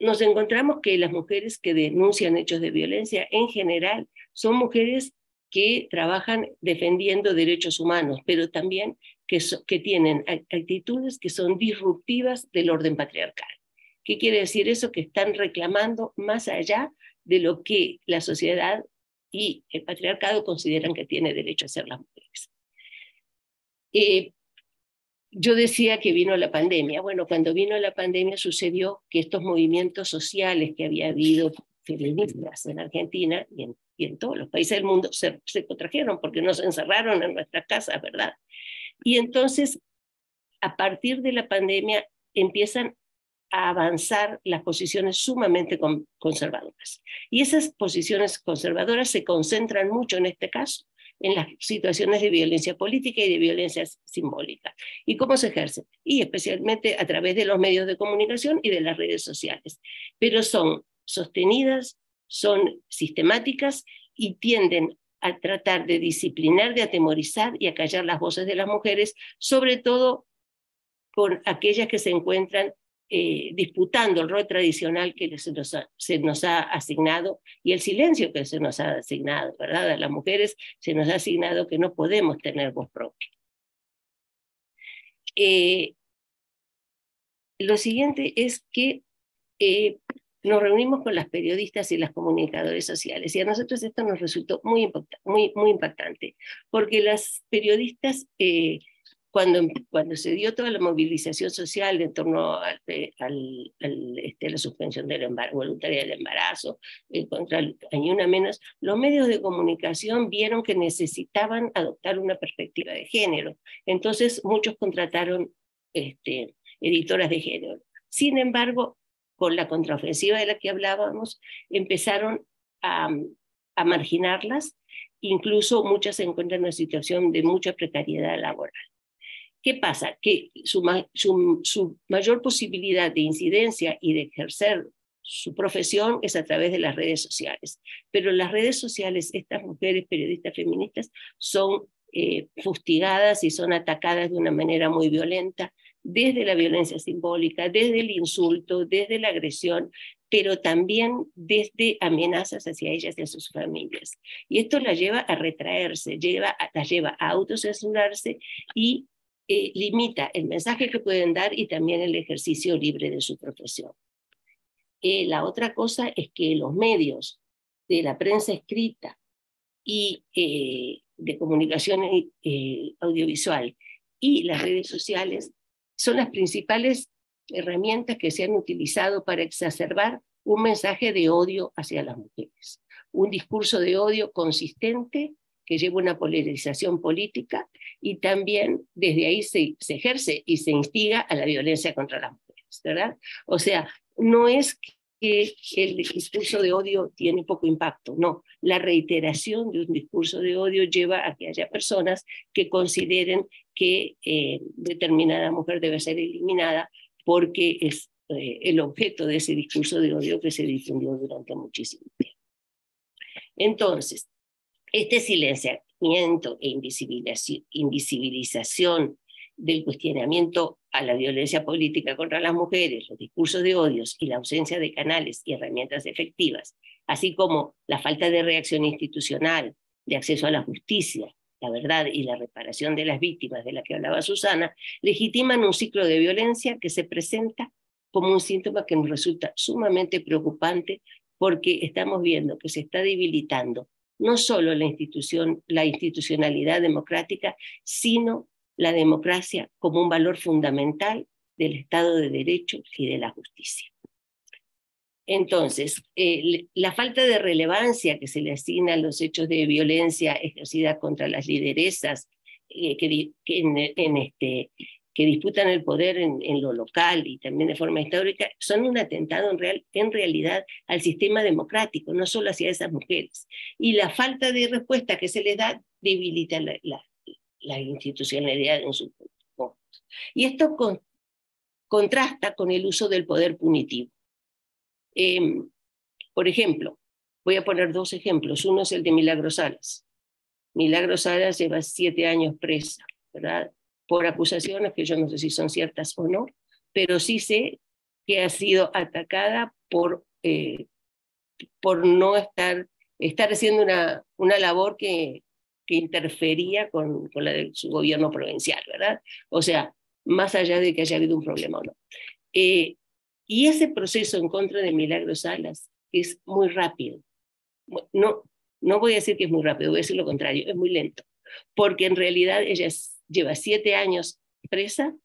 nos encontramos que las mujeres que denuncian hechos de violencia en general son mujeres que trabajan defendiendo derechos humanos, pero también que, tienen actitudes que son disruptivas del orden patriarcal. ¿Qué quiere decir eso? Que están reclamando más allá de lo que la sociedad y el patriarcado consideran que tiene derecho a ser las mujeres. Eh, yo decía que vino la pandemia. Bueno, cuando vino la pandemia sucedió que estos movimientos sociales que había habido feministas en Argentina y en, todos los países del mundo se, se, contrajeron porque nos encerraron en nuestras casas, ¿verdad? Y entonces, a partir de la pandemia, empiezan a avanzar las posiciones sumamente conservadoras. Y esas posiciones conservadoras se concentran mucho en este caso en las situaciones de violencia política y de violencia simbólica. ¿Y cómo se ejercen? Y especialmente a través de los medios de comunicación y de las redes sociales. Pero son sostenidas, son sistemáticas y tienden a tratar de disciplinar, de atemorizar y acallar las voces de las mujeres, sobre todo con aquellas que se encuentran eh, disputando el rol tradicional que se nos, ha, asignado y el silencio que se nos ha asignado, ¿verdad? A las mujeres se nos ha asignado que no podemos tener voz propia. Eh, lo siguiente es que eh, nos reunimos con las periodistas y las comunicadoras sociales y a nosotros esto nos resultó muy, muy, muy impactante, porque las periodistas, eh, cuando, cuando se dio toda la movilización social en torno a, al, eh, este, la suspensión del embargo, voluntaria del embarazo, eh, contra el, una menos, los medios de comunicación vieron que necesitaban adoptar una perspectiva de género. Entonces muchos contrataron este, editoras de género. Sin embargo, con la contraofensiva de la que hablábamos, empezaron a, marginarlas, incluso muchas se encuentran en una situación de mucha precariedad laboral. ¿Qué pasa? Que su, mayor posibilidad de incidencia y de ejercer su profesión es a través de las redes sociales. Pero en las redes sociales, estas mujeres periodistas feministas son eh, fustigadas y son atacadas de una manera muy violenta desde la violencia simbólica, desde el insulto, desde la agresión, pero también desde amenazas hacia ellas y a sus familias. Y esto la lleva a retraerse, lleva, las lleva a autocensurarse y eh, limita el mensaje que pueden dar y también el ejercicio libre de su profesión. Eh, la otra cosa es que los medios de la prensa escrita y eh, de comunicación audiovisual y las redes sociales son las principales herramientas que se han utilizado para exacerbar un mensaje de odio hacia las mujeres, un discurso de odio consistente que lleva una polarización política y también desde ahí se, ejerce y se instiga a la violencia contra las mujeres, ¿verdad? O sea, no es que el discurso de odio tiene poco impacto, no, la reiteración de un discurso de odio lleva a que haya personas que consideren que eh, determinada mujer debe ser eliminada porque es eh, el objeto de ese discurso de odio que se difundió durante muchísimo tiempo. Entonces, este silenciamiento e invisibilización del cuestionamiento a la violencia política contra las mujeres, los discursos de odios y la ausencia de canales y herramientas efectivas, así como la falta de reacción institucional, de acceso a la justicia, la verdad y la reparación de las víctimas de la que hablaba Susana, legitiman un ciclo de violencia que se presenta como un síntoma que nos resulta sumamente preocupante porque estamos viendo que se está debilitando no solo la, institución, la institucionalidad democrática, sino la democracia como un valor fundamental del Estado de Derecho y de la justicia. Entonces, eh, la falta de relevancia que se le asigna a los hechos de violencia ejercida contra las lideresas eh, este, que, disputan el poder en, lo local y también de forma histórica, son un atentado en, realidad al sistema democrático, no solo hacia esas mujeres. Y la falta de respuesta que se les da debilita la, institucionalidad en su conjunto. Y esto contrasta con el uso del poder punitivo Em, por ejemplo, voy a poner dos ejemplos. Uno es el de Milagro Salas. Milagro Salas lleva siete años presa, ¿verdad? Por acusaciones que yo no sé si son ciertas o no, pero sí sé que ha sido atacada por, eh, por no estar, estar haciendo una, una labor que, que interfería con, con la de su gobierno provincial, ¿verdad? O sea, más allá de que haya habido un problema o no. Eh, y ese proceso en contra de Milagros Salas es muy rápido. No, no voy a decir que es muy rápido, voy a decir lo contrario, es muy lento. Porque en realidad ella lleva siete años presa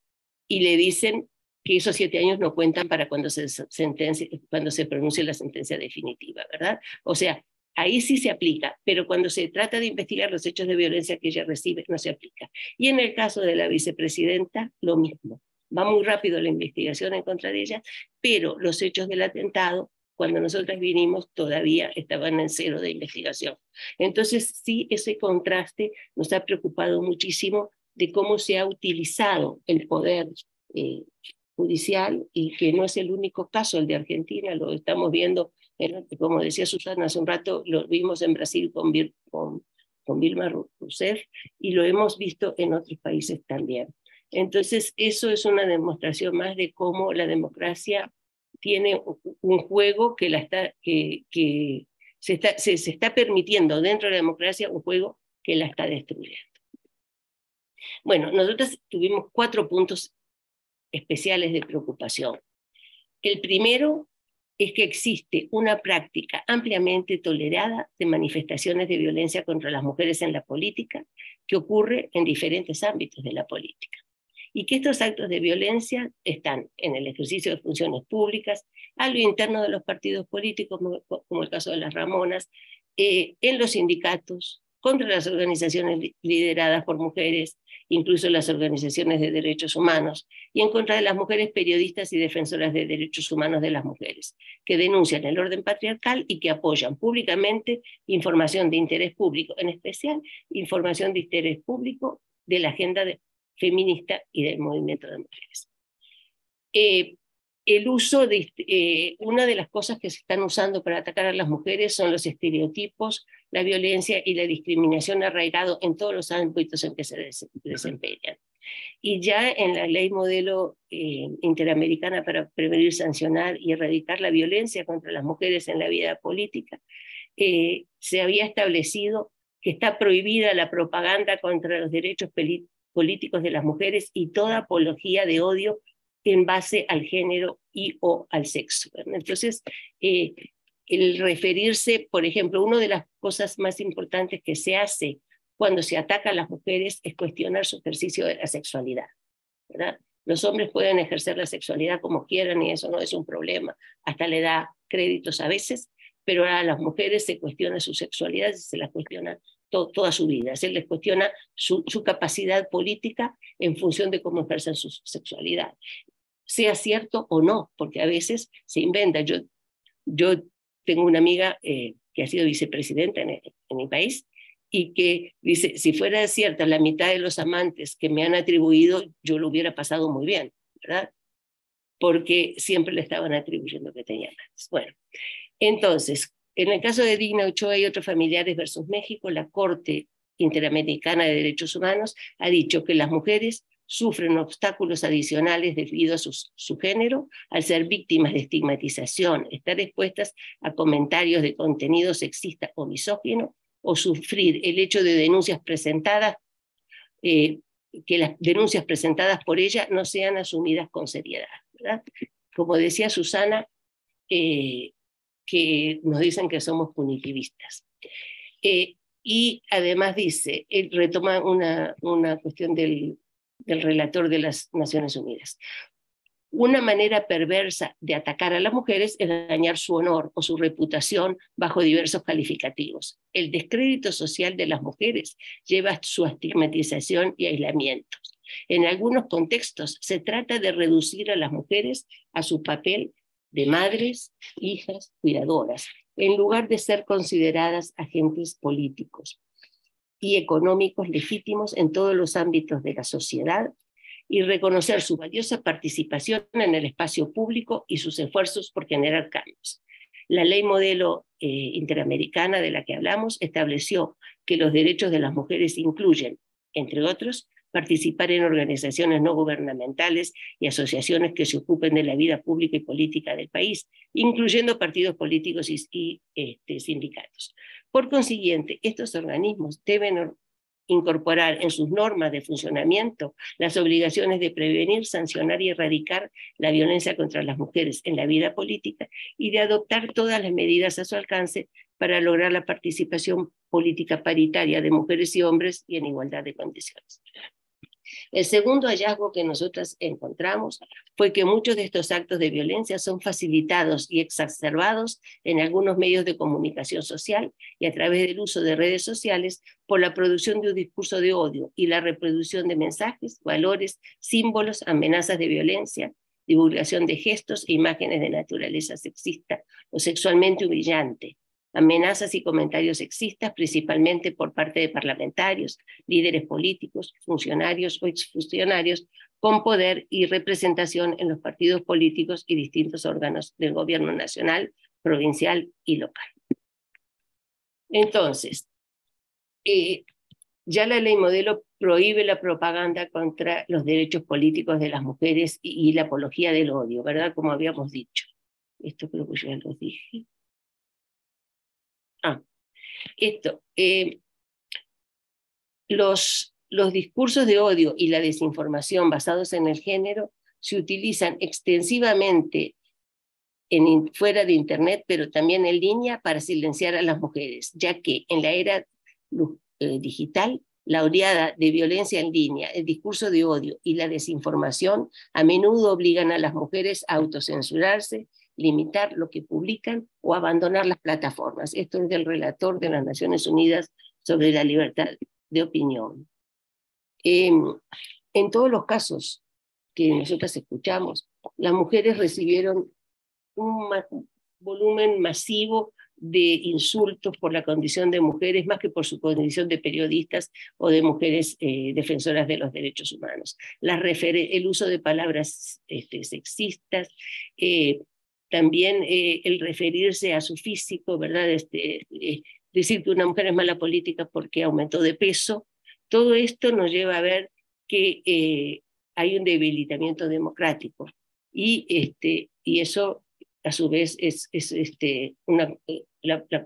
y le dicen que esos siete años no cuentan para cuando se, sentencia, cuando se pronuncie la sentencia definitiva, ¿verdad? O sea, ahí sí se aplica, pero cuando se trata de investigar los hechos de violencia que ella recibe, no se aplica. Y en el caso de la vicepresidenta, lo mismo va muy rápido la investigación en contra de ella, pero los hechos del atentado, cuando nosotras vinimos, todavía estaban en cero de investigación. Entonces, sí, ese contraste nos ha preocupado muchísimo de cómo se ha utilizado el poder eh, judicial y que no es el único caso el de Argentina, lo estamos viendo, como decía Susana hace un rato, lo vimos en Brasil con, con, con Vilma Rousseff y lo hemos visto en otros países también. Entonces, eso es una demostración más de cómo la democracia tiene un juego que, se está permitiendo dentro de la democracia, un juego que la está destruyendo. Bueno, nosotros tuvimos cuatro puntos especiales de preocupación. El primero es que existe una práctica ampliamente tolerada de manifestaciones de violencia contra las mujeres en la política que ocurre en diferentes ámbitos de la política y que estos actos de violencia están en el ejercicio de funciones públicas, a lo interno de los partidos políticos, como, el caso de las Ramonas, eh, en los sindicatos, contra las organizaciones lideradas por mujeres, incluso las organizaciones de derechos humanos, y en contra de las mujeres periodistas y defensoras de derechos humanos de las mujeres, que denuncian el orden patriarcal y que apoyan públicamente información de interés público, en especial información de interés público de la agenda de, feminista y del movimiento de mujeres. Eh, el uso de, este, eh, una de las cosas que se están usando para atacar a las mujeres son los estereotipos, la violencia y la discriminación arraigado en todos los ámbitos en que se desempeñan. Y ya en la ley modelo eh, interamericana para prevenir, sancionar y erradicar la violencia contra las mujeres en la vida política, se había establecido que está prohibida la propaganda contra los derechos políticos de las mujeres y toda apología de odio en base al género y o al sexo. Entonces, eh, el referirse, por ejemplo, una de las cosas más importantes que se hace cuando se ataca a las mujeres es cuestionar su ejercicio de la sexualidad. Los hombres pueden ejercer la sexualidad como quieran y eso no es un problema. Hasta le da créditos a veces, pero a las mujeres se cuestiona su sexualidad y se la cuestiona toda su vida. Se les cuestiona su, capacidad política en función de cómo ejercen su sexualidad, sea cierto o no, porque a veces se inventa. Yo, yo tengo una amiga eh, que ha sido vicepresidenta en, en mi país y que dice, si fuera cierta la mitad de los amantes que me han atribuido, yo lo hubiera pasado muy bien, ¿verdad? Porque siempre le estaban atribuyendo que tenía amantes. Bueno, entonces, en el caso de Digna Ochoa y otros familiares versus México, la Corte Interamericana de Derechos Humanos ha dicho que las mujeres sufren obstáculos adicionales debido a su, género al ser víctimas de estigmatización, estar expuestas a comentarios de contenido sexista o misógino o sufrir el hecho de denuncias presentadas, eh, que las denuncias presentadas por ella no sean asumidas con seriedad. Como decía Susana, eh, que nos dicen que somos punitivistas. Eh, y además dice, retoma una, una cuestión del, del relator de las Naciones Unidas. Una manera perversa de atacar a las mujeres es dañar su honor o su reputación bajo diversos calificativos. El descrédito social de las mujeres lleva a su estigmatización y aislamiento. En algunos contextos se trata de reducir a las mujeres a su papel de madres, hijas, cuidadoras, en lugar de ser consideradas agentes políticos y económicos legítimos en todos los ámbitos de la sociedad y reconocer su valiosa participación en el espacio público y sus esfuerzos por generar cambios. La ley modelo eh, interamericana de la que hablamos estableció que los derechos de las mujeres incluyen, entre otros, participar en organizaciones no gubernamentales y asociaciones que se ocupen de la vida pública y política del país, incluyendo partidos políticos y, este, sindicatos. Por consiguiente, estos organismos deben incorporar en sus normas de funcionamiento las obligaciones de prevenir, sancionar y erradicar la violencia contra las mujeres en la vida política y de adoptar todas las medidas a su alcance para lograr la participación política paritaria de mujeres y hombres y en igualdad de condiciones. El segundo hallazgo que nosotras encontramos fue que muchos de estos actos de violencia son facilitados y exacerbados en algunos medios de comunicación social y a través del uso de redes sociales por la producción de un discurso de odio y la reproducción de mensajes, valores, símbolos, amenazas de violencia, divulgación de gestos e imágenes de naturaleza sexista o sexualmente humillante, amenazas y comentarios sexistas, principalmente por parte de parlamentarios, líderes políticos, funcionarios o exfuncionarios con poder y representación en los partidos políticos y distintos órganos del gobierno nacional, provincial y local. Entonces, eh, ya la ley modelo prohíbe la propaganda contra los derechos políticos de las mujeres y, y la apología del odio, ¿verdad? Como habíamos dicho. Esto creo que ya lo dije. Ah, esto. Eh, los, los discursos de odio y la desinformación basados en el género se utilizan extensivamente fuera de Internet, pero también en línea para silenciar a las mujeres, ya que en la era eh, digital, la oleada de violencia en línea, el discurso de odio y la desinformación a menudo obligan a las mujeres a autocensurarse limitar lo que publican o abandonar las plataformas. Esto es del relator de las Naciones Unidas sobre la libertad de opinión. Em, en todos los casos que nosotras escuchamos, las mujeres recibieron un volumen masivo de insultos por la condición de mujeres más que por su condición de periodistas o de mujeres eh, defensoras de los derechos humanos. La el uso de palabras este, sexistas, eh, también eh, el referirse a su físico, ¿verdad? Este, eh, decir que una mujer es mala política porque aumentó de peso, todo esto nos lleva a ver que eh, hay un debilitamiento democrático y, este, y eso a su vez es, este, una,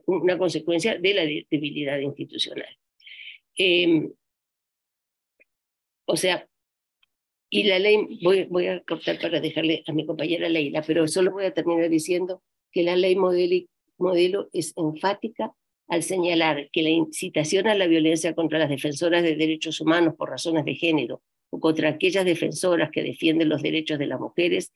una consecuencia de la debilidad institucional. Em, o sea, y la ley, voy, a cortar para dejarle a mi compañera Leila, pero solo voy a terminar diciendo que la ley modelo es enfática al señalar que la incitación a la violencia contra las defensoras de derechos humanos por razones de género o contra aquellas defensoras que defienden los derechos de las mujeres,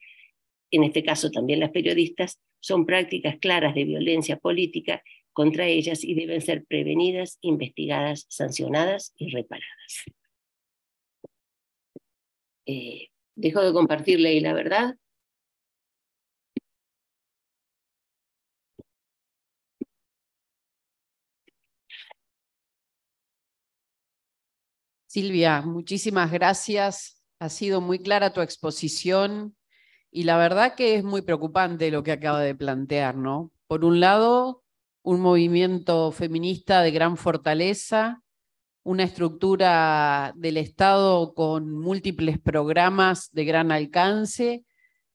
en este caso también las periodistas, son prácticas claras de violencia política contra ellas y deben ser prevenidas, investigadas, sancionadas y reparadas. Eh, dejo de compartirle y la verdad. Silvia, muchísimas gracias. Ha sido muy clara tu exposición y la verdad que es muy preocupante lo que acaba de plantear, ¿no? Por un lado, un movimiento feminista de gran fortaleza, una estructura del Estado con múltiples programas de gran alcance,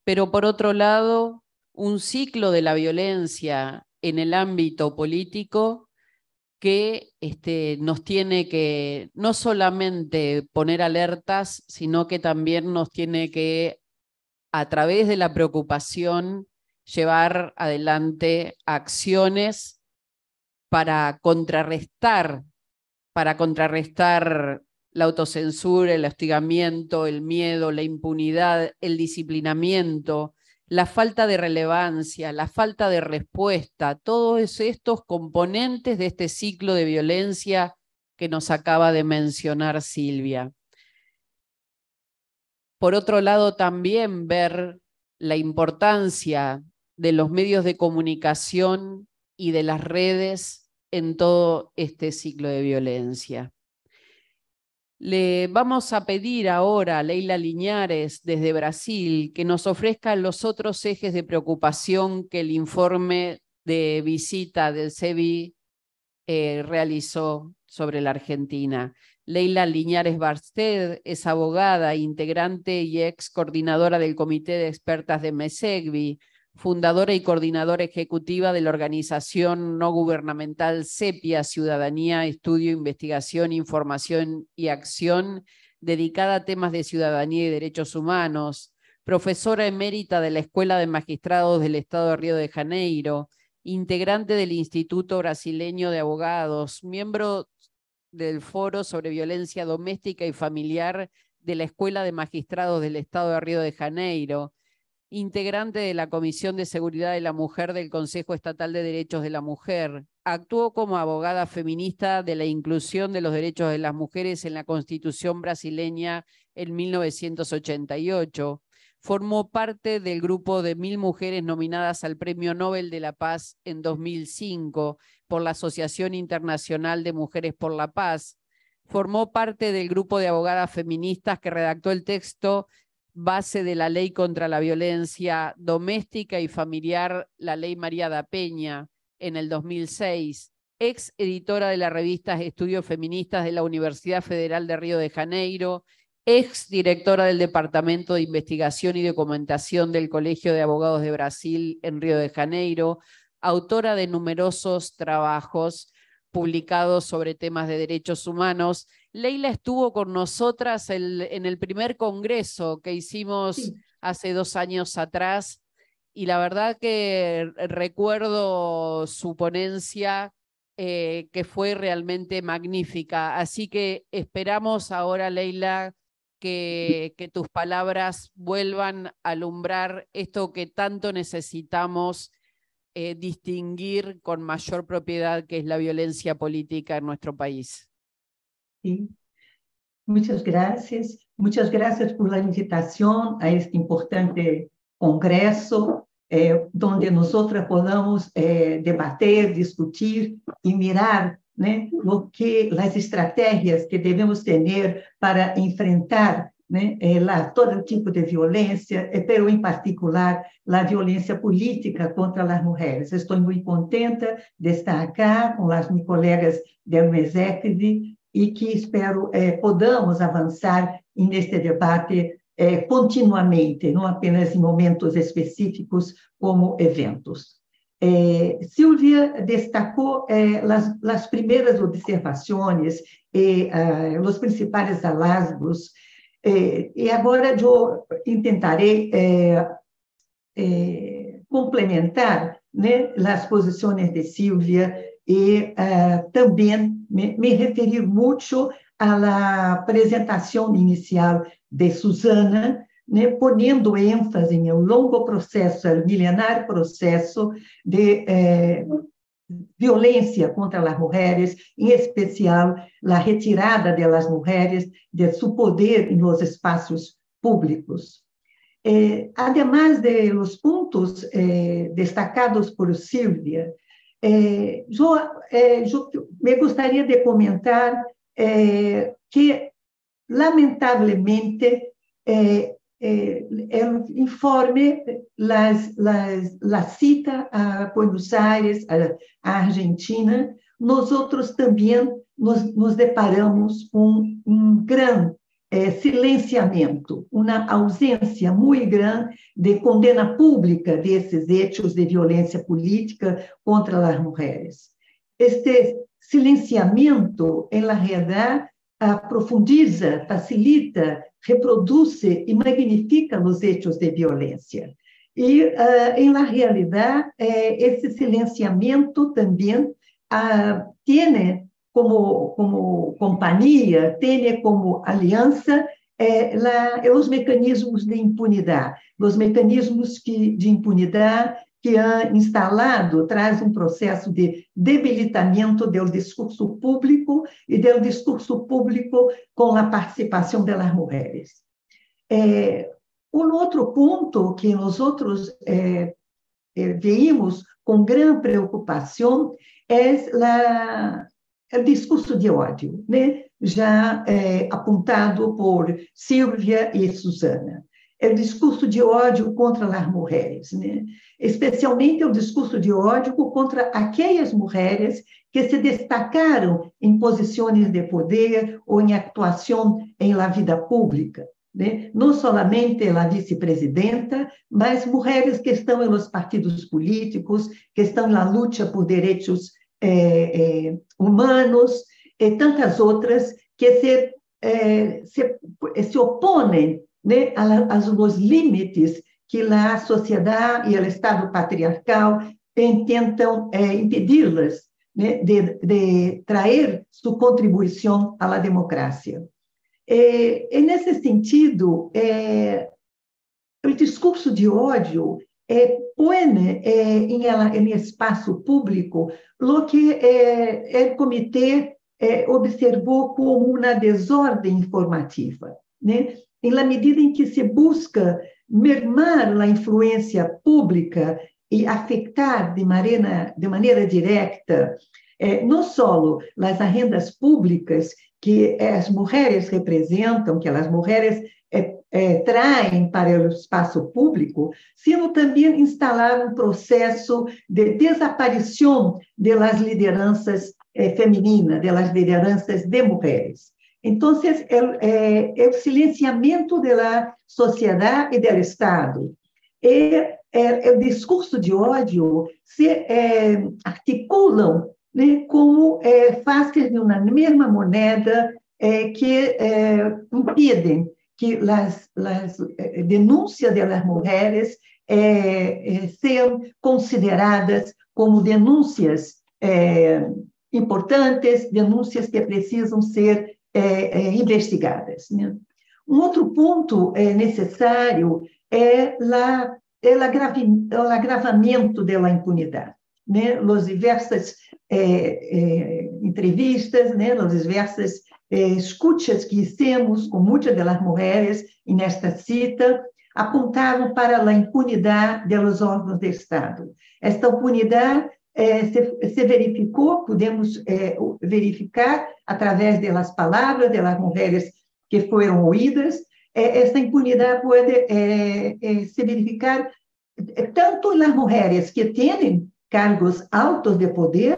pero por otro lado, un ciclo de la violencia en el ámbito político que este, nos tiene que no solamente poner alertas, sino que también nos tiene que, a través de la preocupación, llevar adelante acciones para contrarrestar para contrarrestar la autocensura, el hostigamiento, el miedo, la impunidad, el disciplinamiento, la falta de relevancia, la falta de respuesta, todos estos componentes de este ciclo de violencia que nos acaba de mencionar Silvia. Por otro lado, también ver la importancia de los medios de comunicación y de las redes en todo este ciclo de violencia. Le vamos a pedir ahora a Leila Liñares desde Brasil que nos ofrezca los otros ejes de preocupación que el informe de visita del SEBI eh, realizó sobre la Argentina. Leila Liñares Barsted es abogada, integrante y ex coordinadora del Comité de Expertas de Mesegvi fundadora y coordinadora ejecutiva de la organización no gubernamental CEPIA, Ciudadanía, Estudio, Investigación, Información y Acción, dedicada a temas de ciudadanía y derechos humanos, profesora emérita de la Escuela de Magistrados del Estado de Río de Janeiro, integrante del Instituto Brasileño de Abogados, miembro del Foro sobre Violencia Doméstica y Familiar de la Escuela de Magistrados del Estado de Río de Janeiro, integrante de la Comisión de Seguridad de la Mujer del Consejo Estatal de Derechos de la Mujer. Actuó como abogada feminista de la inclusión de los derechos de las mujeres en la Constitución brasileña en 1988. Formó parte del grupo de mil mujeres nominadas al Premio Nobel de la Paz en 2005 por la Asociación Internacional de Mujeres por la Paz. Formó parte del grupo de abogadas feministas que redactó el texto base de la ley contra la violencia doméstica y familiar, la ley María da Peña, en el 2006, ex editora de la revista Estudios Feministas de la Universidad Federal de Río de Janeiro, ex directora del Departamento de Investigación y Documentación del Colegio de Abogados de Brasil en Río de Janeiro, autora de numerosos trabajos publicado sobre temas de derechos humanos. Leila estuvo con nosotras en el primer congreso que hicimos hace dos años atrás y la verdad que recuerdo su ponencia eh, que fue realmente magnífica. Así que esperamos ahora, Leila, que, que tus palabras vuelvan a alumbrar esto que tanto necesitamos eh, distinguir con mayor propiedad qué es la violencia política en nuestro país. Sí. Muchas gracias. Muchas gracias por la invitación a este importante congreso eh, donde nosotros podamos eh, debater, discutir y mirar lo que, las estrategias que debemos tener para enfrentar né? É, lá todo tipo de violência, é, pelo em particular a violência política contra as mulheres. Estou muito contenta de estar aqui com as minhas colegas de MESECV e que espero eh, podamos avançar neste debate é, continuamente, não apenas em momentos específicos como eventos. Eh, Silvia destacou as primeiras observações e ah, os principais alasgos é, e agora eu tentarei é, é, eh, eh, complementar né, as posições de Silvia e também me, me, referir muito à apresentação inicial de Susana, né, ponendo ênfase em um longo processo, um milenar processo de violência contra as mulheres, em especial a retirada das mulheres de seu poder nos espaços públicos. Eh, é, además de los puntos eh, destacados por Silvia, eh, yo, yo, me gustaría de comentar que lamentablemente eh, é, el é informe las, las, la cita a Buenos Aires, a, a Argentina, nós outros também nos, nos deparamos com um grande eh, é, silenciamento, uma ausência muito grande de condena pública desses hechos de violência política contra as mulheres. Este silenciamento, na realidade, aprofundiza, eh, facilita, reproduz e magnifica nos eixos de violência. E, eh, em la realidade, é, esse silenciamento também ah, tem como, como companhia, tem como aliança é, é os mecanismos de impunidade, os mecanismos que, de impunidade que há é instalado traz um processo de debilitamento do discurso público e do discurso público com a participação das mulheres. É, um outro ponto que nós outros é, é, com grande preocupação é o discurso de ódio, né? já é, apontado por Silvia e Susana é o discurso de ódio contra as mulheres, né? especialmente é o discurso de ódio contra aquelas mulheres que se destacaram em posições de poder ou em atuação em la vida pública. Né? Não somente a vice-presidenta, mas mulheres que estão nos partidos políticos, que estão na luta por direitos eh, eh, humanos e tantas outras que se, eh, se, se opõem né, os limites que lá a sociedade e o Estado patriarcal tentam é, impedir-las né, de, de trazer sua contribuição à democracia. E, é, e é nesse sentido, é, o discurso de ódio é, põe é, em, ela, em espaço público o que é, é, o comitê é, observou como uma desordem informativa. Né? e na medida em que se busca mermar a influência pública e afetar de maneira, de maneira direta eh, não só as rendas públicas que as mulheres representam, que as mulheres eh, eh, traem para o espaço público, sino também instalar um processo de desaparição das lideranças eh, femininas, das lideranças de mulheres. Então é o silenciamento silenciamiento sociedade e do Estado. E é, o discurso de ódio se é, eh, articulam né, como é, eh, faces de uma mesma moneda é, que impedem que as, as denúncias das mulheres sejam consideradas como denúncias importantes, denúncias que precisam ser é, é, investigadas. Né? Um outro ponto é, necessário é lá é o agravamento da impunidade. Né? diversas entrevistas, né? diversas escutas que temos, com muitas das mulheres nesta cita, apontavam para a impunidade dos órgãos do Estado. Esta impunidade é, se, se, verificou, podemos é, verificar através das palavras, das mulheres que foram ouídas, é, essa impunidade pode é, é, se verificar é, tanto nas mulheres que têm cargos altos de poder,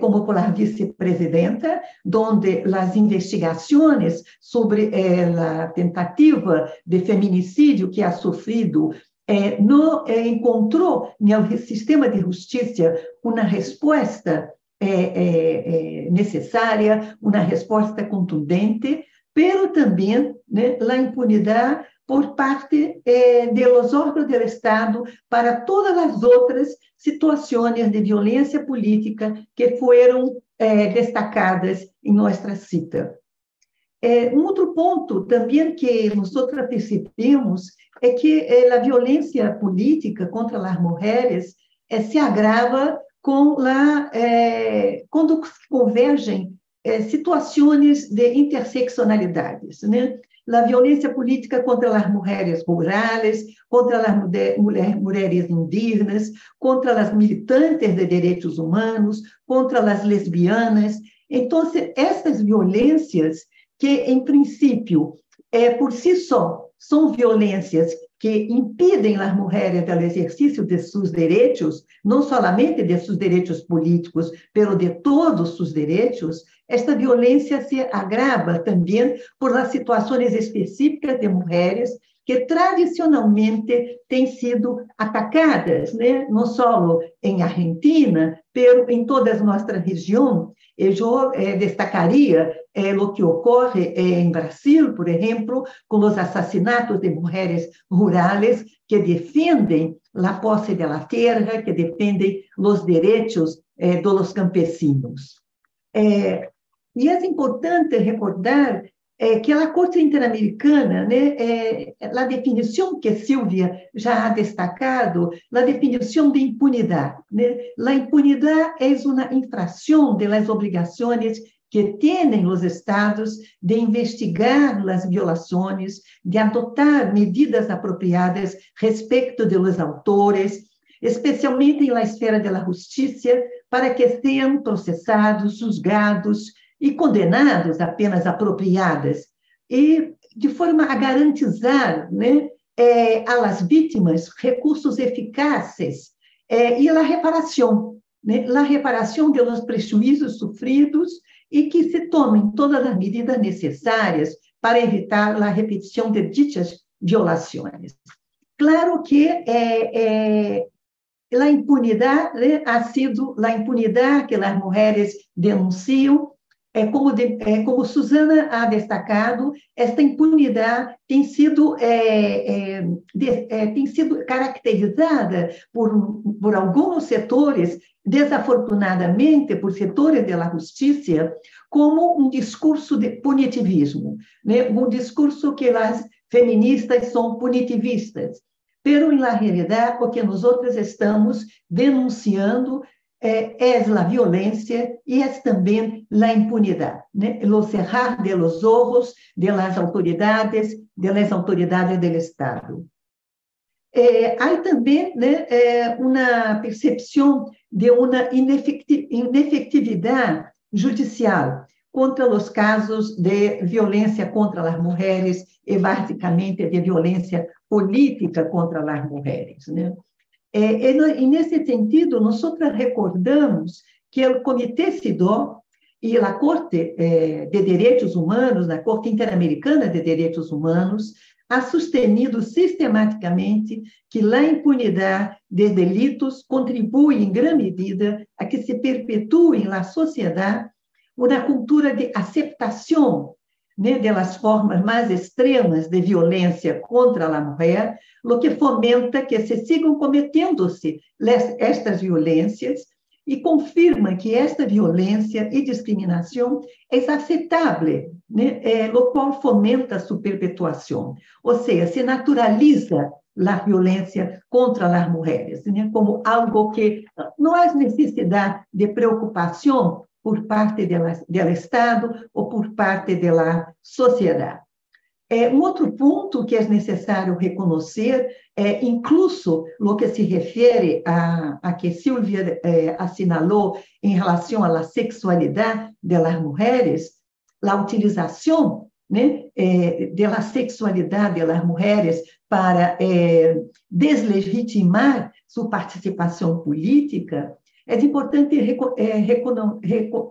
como por vice-presidenta, onde as investigações sobre a tentativa de feminicídio que ha sofrido encontrou eh, no eh, sistema de justiça uma resposta eh, necessária, uma resposta contundente, mas também, né, la impunidade por parte eh, de los órgãos do Estado para todas as outras situações de violência política que foram eh, destacadas em nossa cita. É, um outro ponto também que nós percebemos é que é, a violência política contra as mulheres é, se agrava com lá é, quando convergem situações de interseccionalidades. Né? A violência política contra as mulheres rurais, contra as mulheres indígenas, contra as militantes de direitos humanos, contra as lesbianas. Então, essas violências que, em princípio, é, por si só, são violências que impedem as mulheres do exercício de seus direitos, não somente de seus direitos políticos, mas de todos os direitos, esta violência se agrava também por as situações específicas de mulheres que tradicionalmente têm sido atacadas, né? não só em Argentina, mas em toda a nossa região. Eu eh, destacaria eh, é, o que ocorre eh, Brasil, por exemplo, com os assassinatos de mulheres rurales que defendem a posse da terra, que defendem os direitos eh, é, de los campesinos. e é importante recordar que a Corte Interamericana, né, a definição que Silvia já ha destacado, a definição de impunidade. Né? A impunidade é uma infração das obrigações que têm os Estados de investigar as violações, de adotar medidas apropriadas respeito de los autores, especialmente na esfera da justiça, para que sejam processados, julgados e condenados a penas apropriadas, e de forma a garantizar né, eh, é, às vítimas recursos eficazes é e a reparação, né, a reparação de los prejuízos sofridos e que se tomem todas as medidas necessárias para evitar a repetição de ditas violações. Claro que é, é, a impunidade né, ha sido a impunidade que as mulheres denunciam é como, de, é, como Suzana ha destacado, esta impunidade tem sido, é, é, de, é, tem sido caracterizada por, por alguns setores desafortunadamente por setores da justiça, como um discurso de punitivismo, né? um discurso que as feministas são punitivistas. Pero, na realidade, o que nós estamos denunciando é, é, a violência e é também a impunidade, né? o cerrar de los ojos de las autoridades, de las autoridades del Estado. Eh, há também né, eh, uma percepção de uma inefectividad judicial contra os casos de violência contra as mulheres e, basicamente, de violência política contra as mulheres. Né? É, e, e, nesse sentido, nós recordamos que o Comitê SIDO e a Corte eh, de Direitos Humanos, na Corte Interamericana de Direitos Humanos, há sustenido sistematicamente que a impunidade de delitos contribui em grande medida a que se perpetue na sociedade uma cultura de aceitação né, das formas mais extremas de violência contra a mulher, o que fomenta que se sigam cometendo-se estas violências e confirma que esta violência e discriminação é aceitável, né? é, qual fomenta sua perpetuação, ou seja, se naturaliza a violência contra as mulheres, né? como algo que não há necessidade de preocupação por parte do Estado ou por parte da sociedade. É, um outro ponto que é necessário reconhecer, é, incluso no que se refere a, a que Silvia é, assinalou em relação à sexualidade das mulheres, a utilização né, eh, é, da sexualidade das mulheres para é, deslegitimar sua participação política, é importante reconhecer.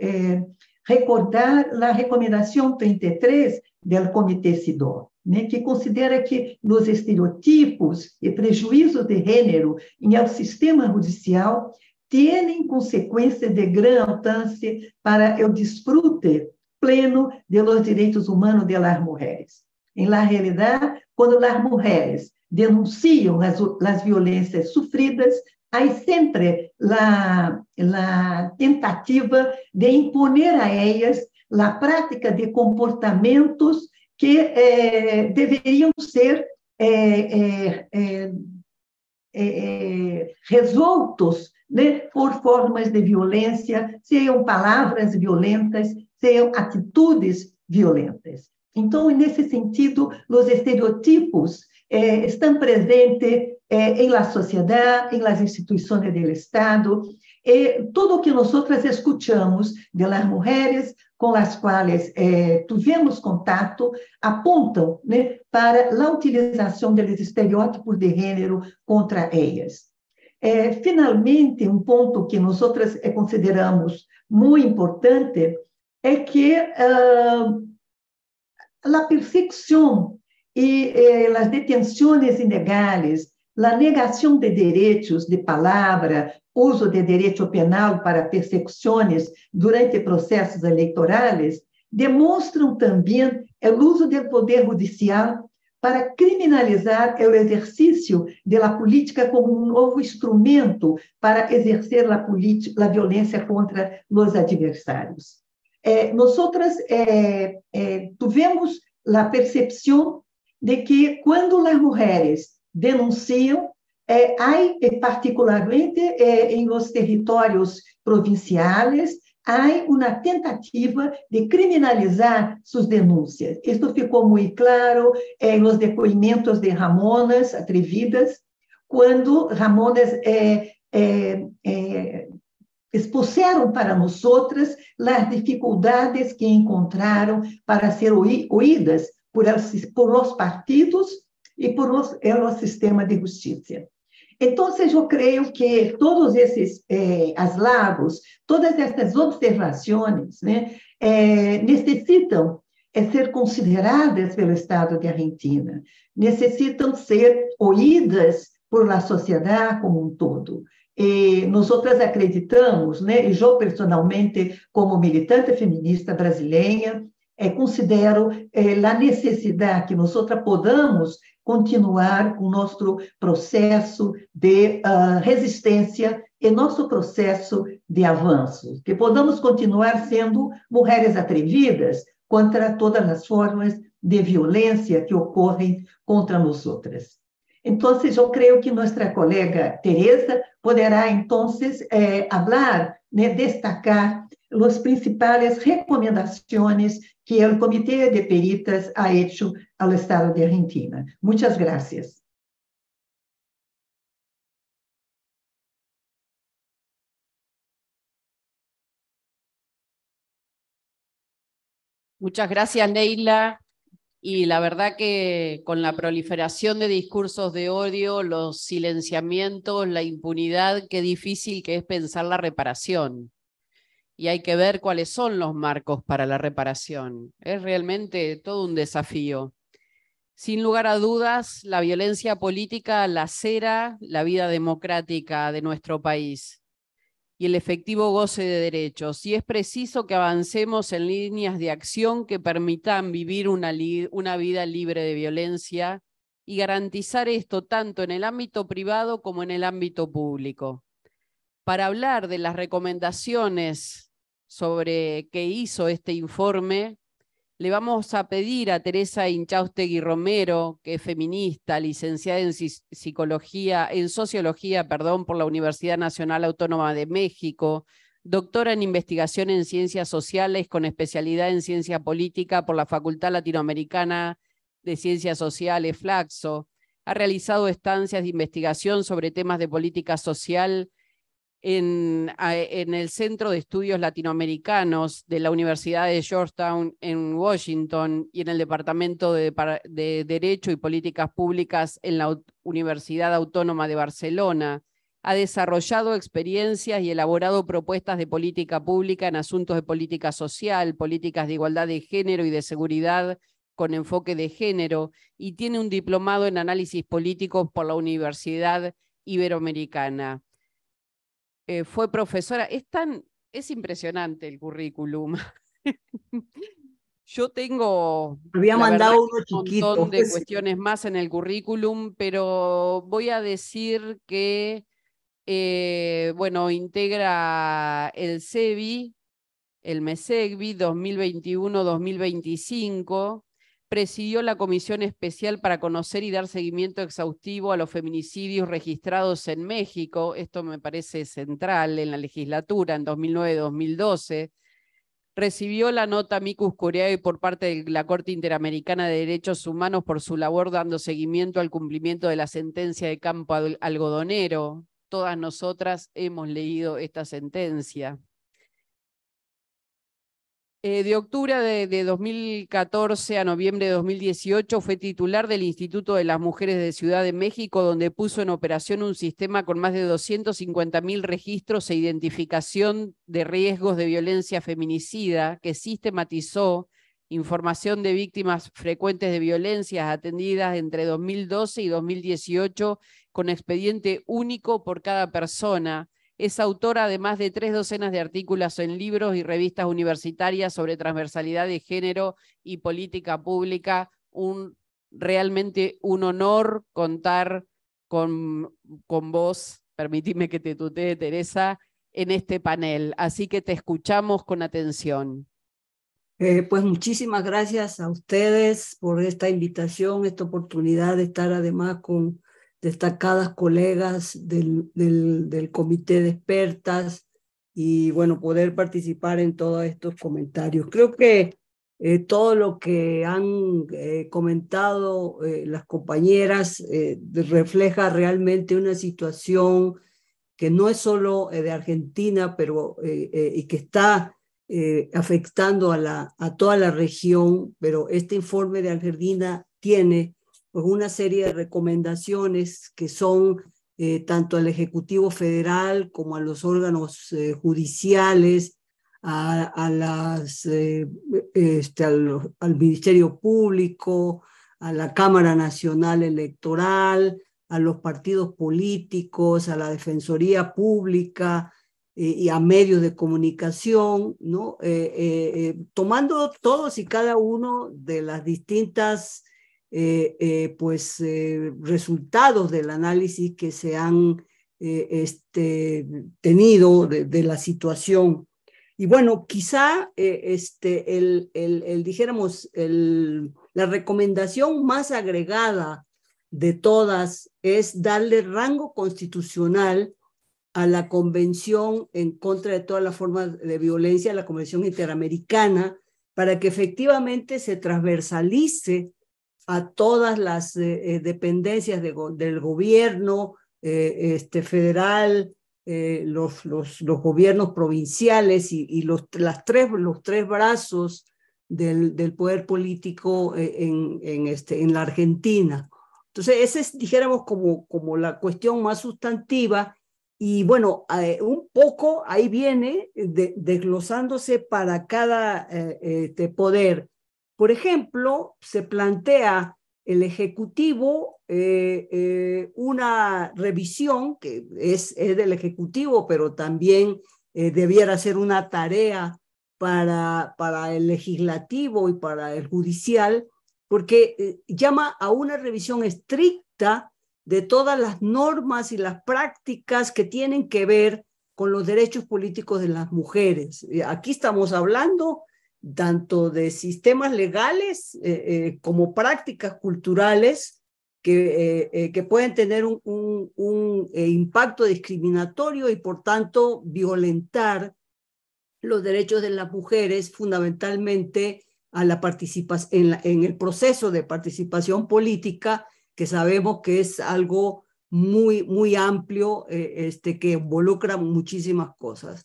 É, recordar a recomendação 33 do Comitê CIDO, né, que considera que os estereotipos e prejuízos de gênero em ao sistema judicial têm consequências de grande alcance para o desfrute pleno de los direitos humanos de las mulheres. Em la realidade, quando las mulheres denunciam as, as violências sofridas, Há sempre a tentativa de impor a elas a prática de comportamentos que eh, ser eh eh, eh, eh, eh, resoltos né, por formas de violência, sejam palavras violentas, sejam atitudes violentas. Então, nesse sentido, os estereotipos eh, estão presentes eh, em la sociedad, em las instituições do Estado, e tudo o que nós escutamos de las mulheres com as quais eh, é, tivemos contato apontam né, para a utilização dos estereótipos de gênero contra elas. Eh, finalmente, um ponto que nós eh, consideramos muito importante é que uh, ah, a perseguição e eh, as detenções ilegais la negação de direitos de palavra, uso de direito penal para persecuções durante processos eleitorais, demonstram também o uso do poder judicial para criminalizar o exercício da política como um novo instrumento para exercer a, a violência contra os adversários. Eh, Nós eh, eh, tivemos a percepção de que quando as mulheres denunciam é, é, particularmente é, em os territórios provinciais há uma tentativa de criminalizar suas denúncias. Isto ficou muito claro é, eh, nos depoimentos de Ramonas atrevidas, quando Ramonas é, expuseram para nós outras as dificuldades que encontraram para ser ouídas por, por os partidos e por o sistema de justiça. Então, eu creio que todos esses eh, aslagos, todas essas observações, né, eh, necessitam é ser consideradas pelo Estado de Argentina, necessitam ser ouídas por la sociedade como um todo. E nós outras acreditamos, né, e eu personalmente, como militante feminista brasileira, é considero eh, a necessidade que nós outras podamos continuar o nosso processo de uh, resistência e nosso processo de avanço, que podamos continuar sendo mulheres atrevidas contra todas as formas de violência que ocorrem contra nós outras. Então, eu creio que nossa colega Teresa poderá, então, eh, falar, né, destacar as principais recomendações que o Comitê de Peritas ha hecho al Estado de Argentina. Muchas gracias. Muchas gracias, Leila. Y la verdad que con la proliferación de discursos de odio, los silenciamientos, la impunidad, qué difícil que es pensar la reparación. Y hay que ver cuáles son los marcos para la reparación. Es realmente todo un desafío. Sin lugar a dudas, la violencia política lacera la vida democrática de nuestro país y el efectivo goce de derechos. Y es preciso que avancemos en líneas de acción que permitan vivir una, una vida libre de violencia y garantizar esto tanto en el ámbito privado como en el ámbito público. Para hablar de las recomendaciones sobre qué hizo este informe, le vamos a pedir a Teresa Inchaustegui Romero, que es feminista, licenciada en psicología, en sociología, perdón, por la Universidad Nacional Autónoma de México, doctora en investigación en ciencias sociales con especialidad en ciencia política por la Facultad Latinoamericana de Ciencias Sociales, Flaxo. Ha realizado estancias de investigación sobre temas de política social en, el Centro de Estudios Latinoamericanos de la Universidad de Georgetown en Washington y en el Departamento de, de Derecho y Políticas Públicas en la Universidad Autónoma de Barcelona. Ha desarrollado experiencias y elaborado propuestas de política pública en asuntos de política social, políticas de igualdad de género y de seguridad con enfoque de género, y tiene un diplomado en análisis político por la Universidad Iberoamericana. Eh, fue profesora. Es tan, es impresionante el currículum. Yo tengo Había mandado un montón de pues. cuestiones más en el currículum, pero voy a decir que, eh, bueno, integra el CEBI, el MESEGBI 2021-2025 presidió la Comisión Especial para conocer y dar seguimiento exhaustivo a los feminicidios registrados en México. Esto me parece central en la legislatura en 2009-2012. Recibió la nota Micus Curiae por parte de la Corte Interamericana de Derechos Humanos por su labor dando seguimiento al cumplimiento de la sentencia de campo algodonero. Todas nosotras hemos leído esta sentencia. Eh, de octubre de, de, 2014 a noviembre de 2018 fue titular del Instituto de las Mujeres de Ciudad de México, donde puso en operación un sistema con más de 250.000 registros e identificación de riesgos de violencia feminicida que sistematizó información de víctimas frecuentes de violencias atendidas entre 2012 y 2018 con expediente único por cada persona es autora de más de tres docenas de artículos en libros y revistas universitarias sobre transversalidad de género y política pública. realmente un honor contar con, con vos, permitime que te tutee, Teresa, en este panel. Así que te escuchamos con atención. Eh, pues muchísimas gracias a ustedes por esta invitación, esta oportunidad de estar además con destacadas colegas del, del, comité de expertas y bueno, poder participar en todos estos comentarios. Creo que eh, todo lo que han eh, comentado eh, las compañeras refleja realmente una situación que no es solo de Argentina, pero y que está afectando a, la, a toda la región, pero este informe de Argentina tiene pues, una serie de recomendaciones que son eh, tanto al Ejecutivo Federal como a los órganos eh, judiciales, a, las, eh, este, al, al, Ministerio Público, a la Cámara Nacional Electoral, a los partidos políticos, a la Defensoría Pública y a medios de comunicación, ¿no? tomando todos y cada uno de las distintas eh, eh, pues, eh, resultados del análisis que se han este, tenido de, la situación. Y bueno, quizá este, el, el, dijéramos, la recomendación más agregada de todas es darle rango constitucional a la Convención en contra de todas las formas de violencia, la Convención Interamericana, para que efectivamente se transversalice a todas las eh, eh, dependencias del gobierno eh, este, federal, los, los, gobiernos provinciales y, los, las tres, los tres brazos del, poder político en, en, este, en la Argentina. Entonces, esa es, dijéramos, como, como la cuestión más sustantiva. Y bueno, un poco ahí viene desglosándose para cada este poder por ejemplo, se plantea el Ejecutivo eh, eh, una revisión, que es, del Ejecutivo, pero también eh, debiera ser una tarea para, para el legislativo y para el judicial, porque llama a una revisión estricta de todas las normas y las prácticas que tienen que ver con los derechos políticos de las mujeres. Aquí estamos hablando tanto de sistemas legales eh, eh, como prácticas culturales que, eh, pueden tener un, impacto discriminatorio y por tanto violentar los derechos de las mujeres fundamentalmente a la en, el proceso de participación política que sabemos que es algo muy, muy amplio, este, que involucra muchísimas cosas.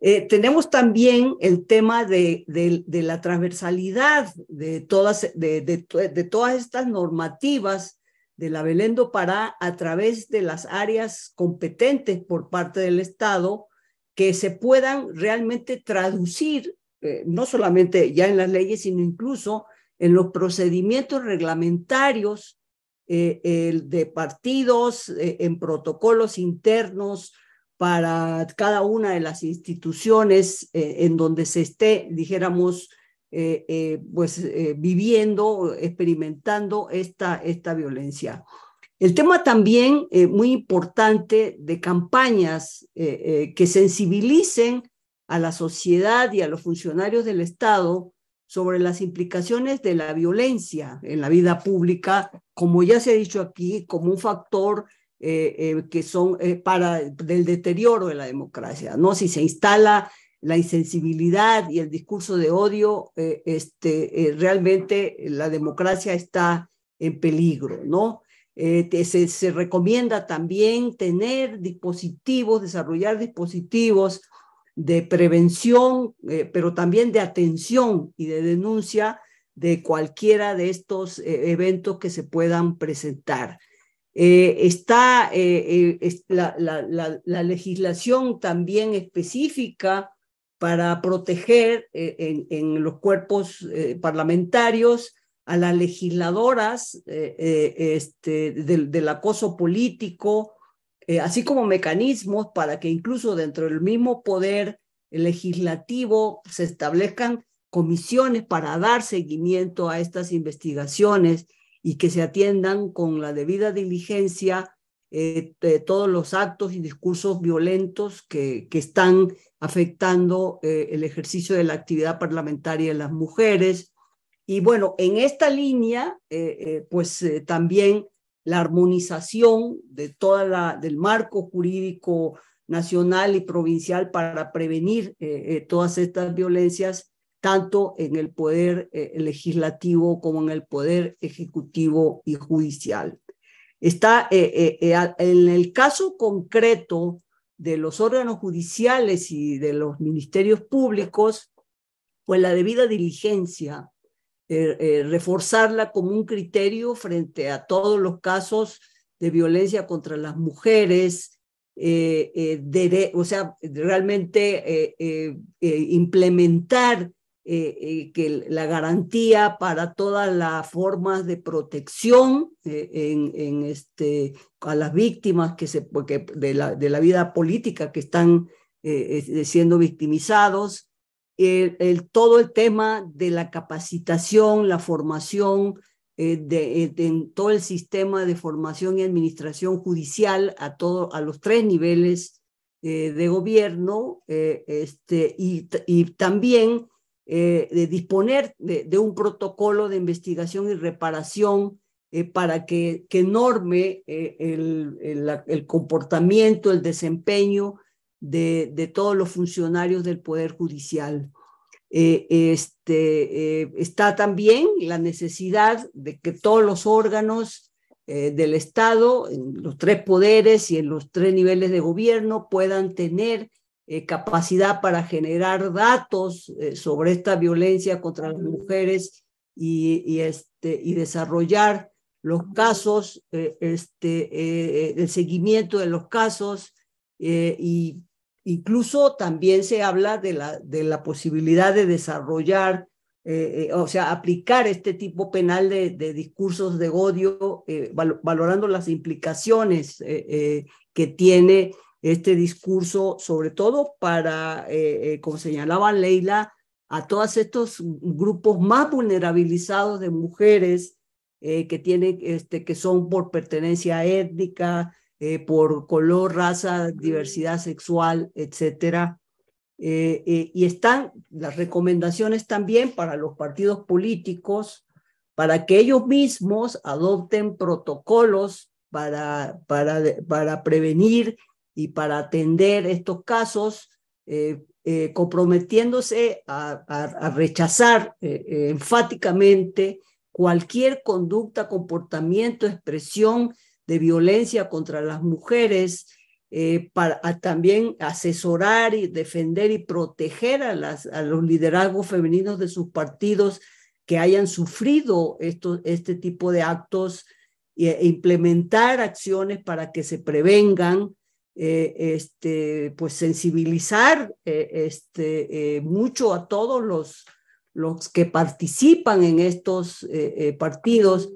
Eh, tenemos también el tema de, la transversalidad de todas, de, todas estas normativas de la Belendo Pará a través de las áreas competentes por parte del Estado que se puedan realmente traducir, eh, no solamente ya en las leyes, sino incluso en los procedimientos reglamentarios eh, de partidos, en protocolos internos, para cada una de las instituciones eh, en donde se esté, dijéramos, eh, eh, pues viviendo, experimentando esta, esta violencia. El tema también muy importante de campañas que sensibilicen a la sociedad y a los funcionarios del Estado sobre las implicaciones de la violencia en la vida pública, como ya se ha dicho aquí, como un factor eh, eh, que son eh, para del deterioro de la democracia, ¿no? Si se instala la insensibilidad y el discurso de odio, este, realmente la democracia está en peligro, ¿no? se, recomienda también tener dispositivos, desarrollar dispositivos de prevención, pero también de atención y de denuncia de cualquiera de estos eventos que se puedan presentar. Eh, está eh, eh, la, legislación también específica para proteger en, los cuerpos parlamentarios a las legisladoras este, del, acoso político, así como mecanismos para que incluso dentro del mismo poder legislativo se establezcan comisiones para dar seguimiento a estas investigaciones y que se atiendan con la debida diligencia eh, todos los actos y discursos violentos que, que están afectando eh, el ejercicio de la actividad parlamentaria de las mujeres. Y bueno, en esta línea, eh, pues también la armonización de toda la, del marco jurídico nacional y provincial para prevenir todas estas violencias tanto en el poder eh, legislativo como en el poder ejecutivo y judicial. Está eh, eh, en el caso concreto de los órganos judiciales y de los ministerios públicos, pues la debida diligencia, reforzarla como un criterio frente a todos los casos de violencia contra las mujeres, o sea, realmente implementar eh, eh, que la garantía para todas las formas de protección eh, en, este, a las víctimas que se, porque de, la, de la vida política que están siendo victimizados, el, todo el tema de la capacitación, la formación, en todo el sistema de formación y administración judicial a, todo, a los tres niveles de gobierno, este, y también eh, de disponer de, un protocolo de investigación y reparación eh, para que, que norme eh, el, comportamiento, el desempeño de, todos los funcionarios del Poder Judicial. este, está también la necesidad de que todos los órganos del Estado, en los tres poderes y en los tres niveles de gobierno, puedan tener eh, capacidad para generar datos eh, sobre esta violencia contra las mujeres y, este, y desarrollar los casos, eh, este, el seguimiento de los casos y incluso también se habla de la, de la posibilidad de desarrollar, o sea, aplicar este tipo penal de, de discursos de odio, valorando las implicaciones que tiene este discurso, sobre todo para, eh, eh, como señalaba Leila, a todos estos grupos más vulnerabilizados de mujeres eh, que, tienen, este, que son por pertenencia étnica, por color, raza, diversidad sexual, etcétera. y están las recomendaciones también para los partidos políticos, para que ellos mismos adopten protocolos para, para, para prevenir y para atender estos casos, eh, eh, comprometiéndose a, rechazar eh, enfáticamente cualquier conducta, comportamiento, expresión de violencia contra las mujeres, para también asesorar y defender y proteger a, las, a los liderazgos femeninos de sus partidos que hayan sufrido este tipo de actos e implementar acciones para que se prevengan eh, este, pues sensibilizar eh, este, eh, mucho a todos los, los que participan en estos partidos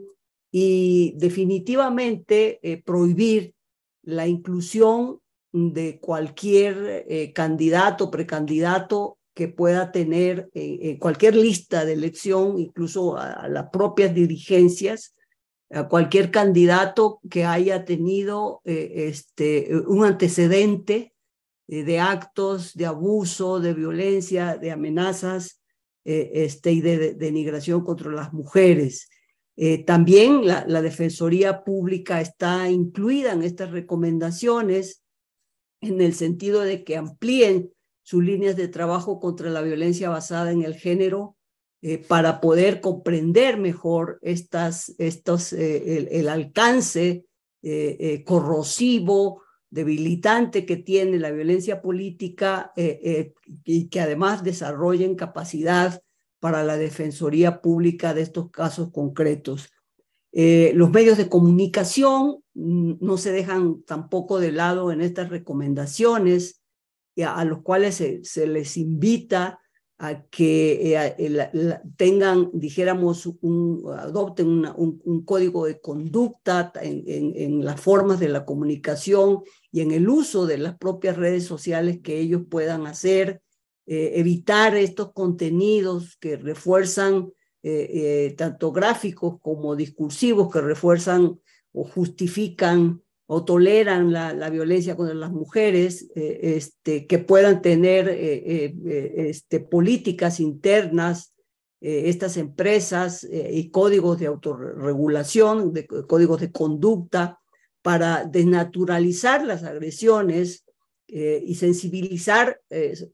y definitivamente prohibir la inclusión de cualquier candidato, precandidato que pueda tener en cualquier lista de elección, incluso a las propias dirigencias, cualquier candidato que haya tenido eh, este, un antecedente eh, de actos de abuso, de violencia, de amenazas eh, este, y de, denigración contra las mujeres. también la, la, Defensoría Pública está incluida en estas recomendaciones en el sentido de que amplíen sus líneas de trabajo contra la violencia basada en el género eh, para poder comprender mejor estas, eh, el, alcance eh, corrosivo, debilitante que tiene la violencia política y que además desarrollen capacidad para la defensoría pública de estos casos concretos. los medios de comunicación mm, no se dejan tampoco de lado en estas recomendaciones a, los cuales se, se les invita a que eh, eh, tengan, dijéramos, adopten un, código de conducta en, las formas de la comunicación y en el uso de las propias redes sociales que ellos puedan hacer, eh, evitar estos contenidos que refuerzan, tanto gráficos como discursivos, que refuerzan o justifican o toleran la, violencia contra las mujeres, eh, este, que puedan tener eh, eh, este, políticas internas, estas empresas y códigos de autorregulación, de, códigos de conducta, para desnaturalizar las agresiones y sensibilizar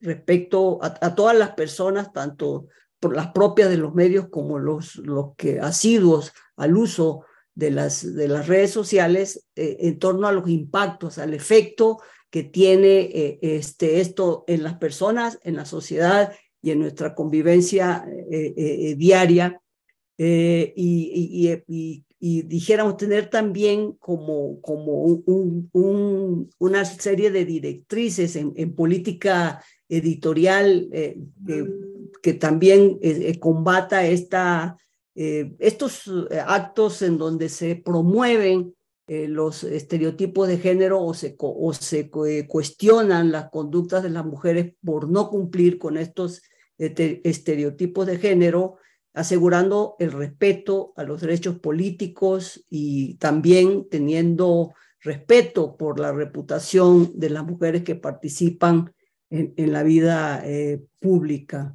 respecto a, todas las personas, tanto por las propias de los medios como los, los que asiduos al uso de las, de las redes sociales eh, en torno a los impactos, al efecto que tiene eh, este, esto en las personas, en la sociedad y en nuestra convivencia eh, diaria. Y, dijéramos tener también como, como un, una serie de directrices en, política editorial que, que también combata esta eh, estos eh, actos en donde se promueven eh, los estereotipos de género o se, o se cuestionan las conductas de las mujeres por no cumplir con estos este, estereotipos de género, asegurando el respeto a los derechos políticos y también teniendo respeto por la reputación de las mujeres que participan en, la vida pública.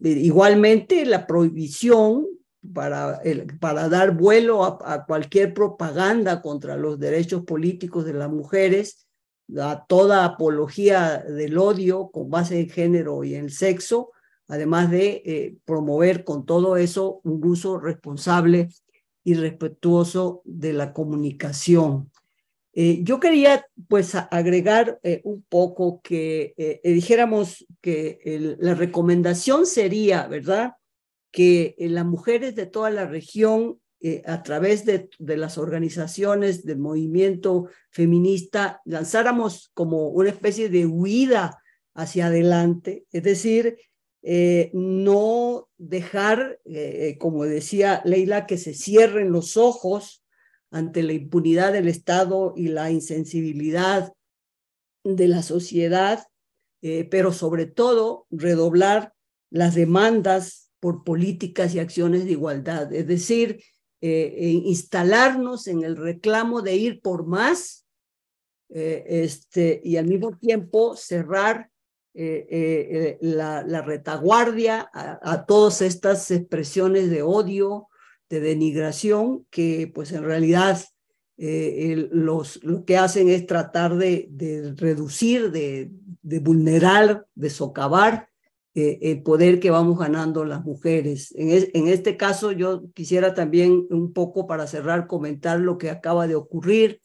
igualmente, la prohibición para, para dar vuelo a, cualquier propaganda contra los derechos políticos de las mujeres, a toda apología del odio con base en género y en sexo, además de eh, promover con todo eso un uso responsable y respetuoso de la comunicación. Eh, yo quería pues agregar eh, un poco que dijéramos que la recomendación sería, ¿verdad? que eh, las mujeres de toda la región, eh, a través de, las organizaciones del movimiento feminista, lanzáramos como una especie de huida hacia adelante, es decir, eh, no dejar, como decía Leila, que se cierren los ojos ante la impunidad del Estado y la insensibilidad de la sociedad, pero sobre todo redoblar las demandas por políticas y acciones de igualdad, es decir, eh, eh, instalarnos en el reclamo de ir por más eh, este, y al mismo tiempo cerrar la, retaguardia a, todas estas expresiones de odio, de denigración, que pues en realidad los, lo que hacen es tratar de, reducir, de vulnerar, de socavar eh, el poder que vamos ganando las mujeres. En, este caso, yo quisiera también un poco para cerrar comentar lo que acaba de ocurrir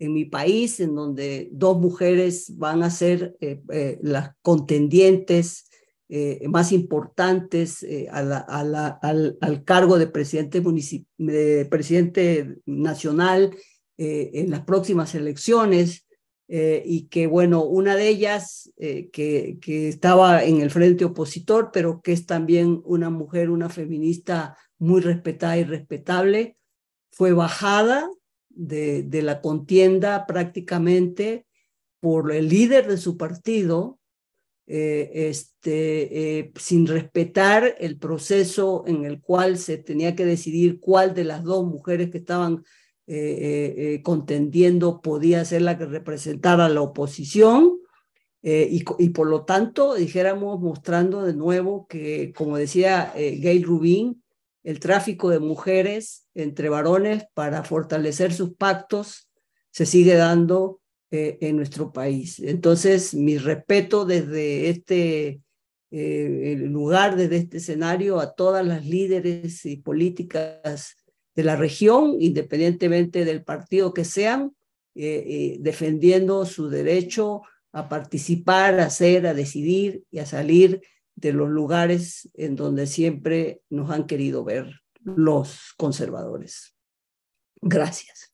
en mi país, en donde dos mujeres van a ser eh, eh, las contendientes más importantes al, cargo de presidente, de presidente nacional en las próximas elecciones. Eh, y que, bueno, una de ellas eh, que, que, estaba en el frente opositor, pero que es también una mujer, una feminista muy respetada y respetable, fue bajada de, la contienda prácticamente por el líder de su partido, eh, este, sin respetar el proceso en el cual se tenía que decidir cuál de las dos mujeres que estaban eh, eh, eh, contendiendo podía ser la que representara la oposición y, por lo tanto dijéramos mostrando de nuevo que, como decía Gail Rubin, el tráfico de mujeres entre varones para fortalecer sus pactos se sigue dando en nuestro país. Entonces, mi respeto desde este lugar desde este escenario a todas las líderes y políticas de la región, independientemente del partido que sean, eh, eh, defendiendo su derecho a participar, a ser, a decidir y a salir de los lugares en donde siempre nos han querido ver los conservadores. Gracias.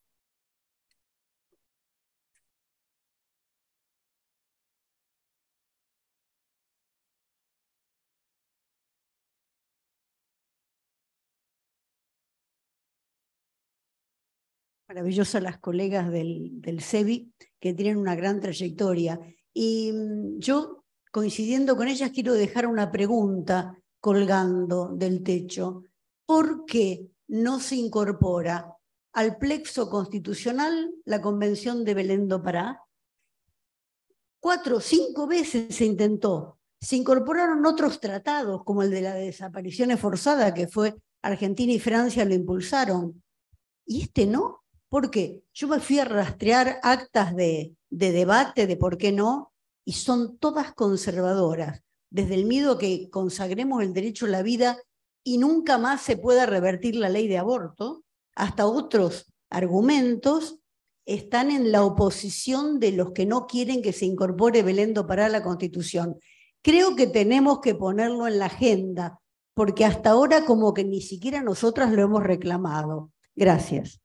maravillosas las colegas del, del CEBI, que tienen una gran trayectoria. Y mm, yo, coincidiendo con ellas, quiero dejar una pregunta colgando del techo. ¿Por qué no se incorpora al plexo constitucional la Convención de Belén do Pará? Cuatro, cinco veces se intentó. Se incorporaron otros tratados, como el de la desaparición forzada, que fue Argentina y Francia lo impulsaron. ¿Y este no? Porque yo me fui a rastrear actas de, debate de por qué no, y son todas conservadoras, desde el miedo que consagremos el derecho a la vida y nunca más se pueda revertir la ley de aborto, hasta otros argumentos están en la oposición de los que no quieren que se incorpore Belendo para la Constitución. Creo que tenemos que ponerlo en la agenda, porque hasta ahora como que ni siquiera nosotras lo hemos reclamado. Gracias.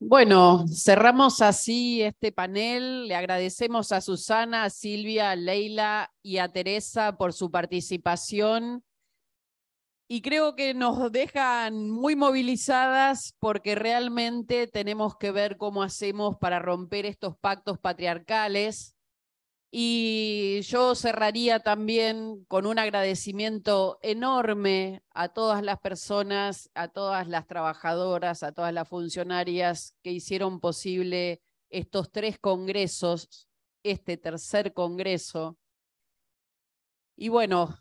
Bueno, cerramos así este panel. Le agradecemos a Susana, a Silvia, a Leila y a Teresa por su participación. Y creo que nos dejan muy movilizadas porque realmente tenemos que ver cómo hacemos para romper estos pactos patriarcales y yo cerraría también con un agradecimiento enorme a todas las personas, a todas las trabajadoras, a todas las funcionarias que hicieron posible estos tres congresos, este tercer congreso. Y bueno,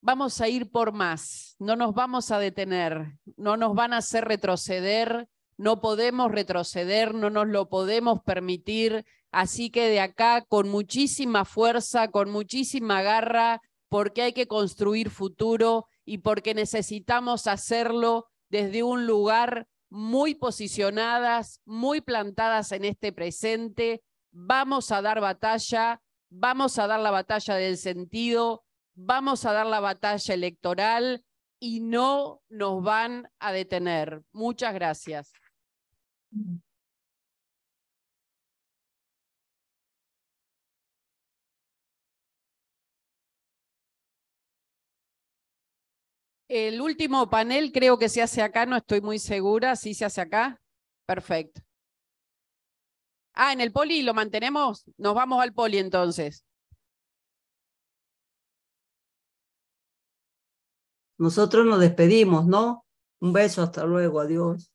vamos a ir por más, no nos vamos a detener, no nos van a hacer retroceder, no podemos retroceder, no nos lo podemos permitir Así que de acá, con muchísima fuerza, con muchísima garra, porque hay que construir futuro y porque necesitamos hacerlo desde un lugar muy posicionadas, muy plantadas en este presente. Vamos a dar batalla, vamos a dar la batalla del sentido, vamos a dar la batalla electoral y no nos van a detener. Muchas gracias. El último panel creo que se hace acá, no estoy muy segura. ¿Sí se hace acá? Perfecto. Ah, en el poli lo mantenemos. Nos vamos al poli entonces. Nosotros nos despedimos, ¿no? Un beso, hasta luego, adiós.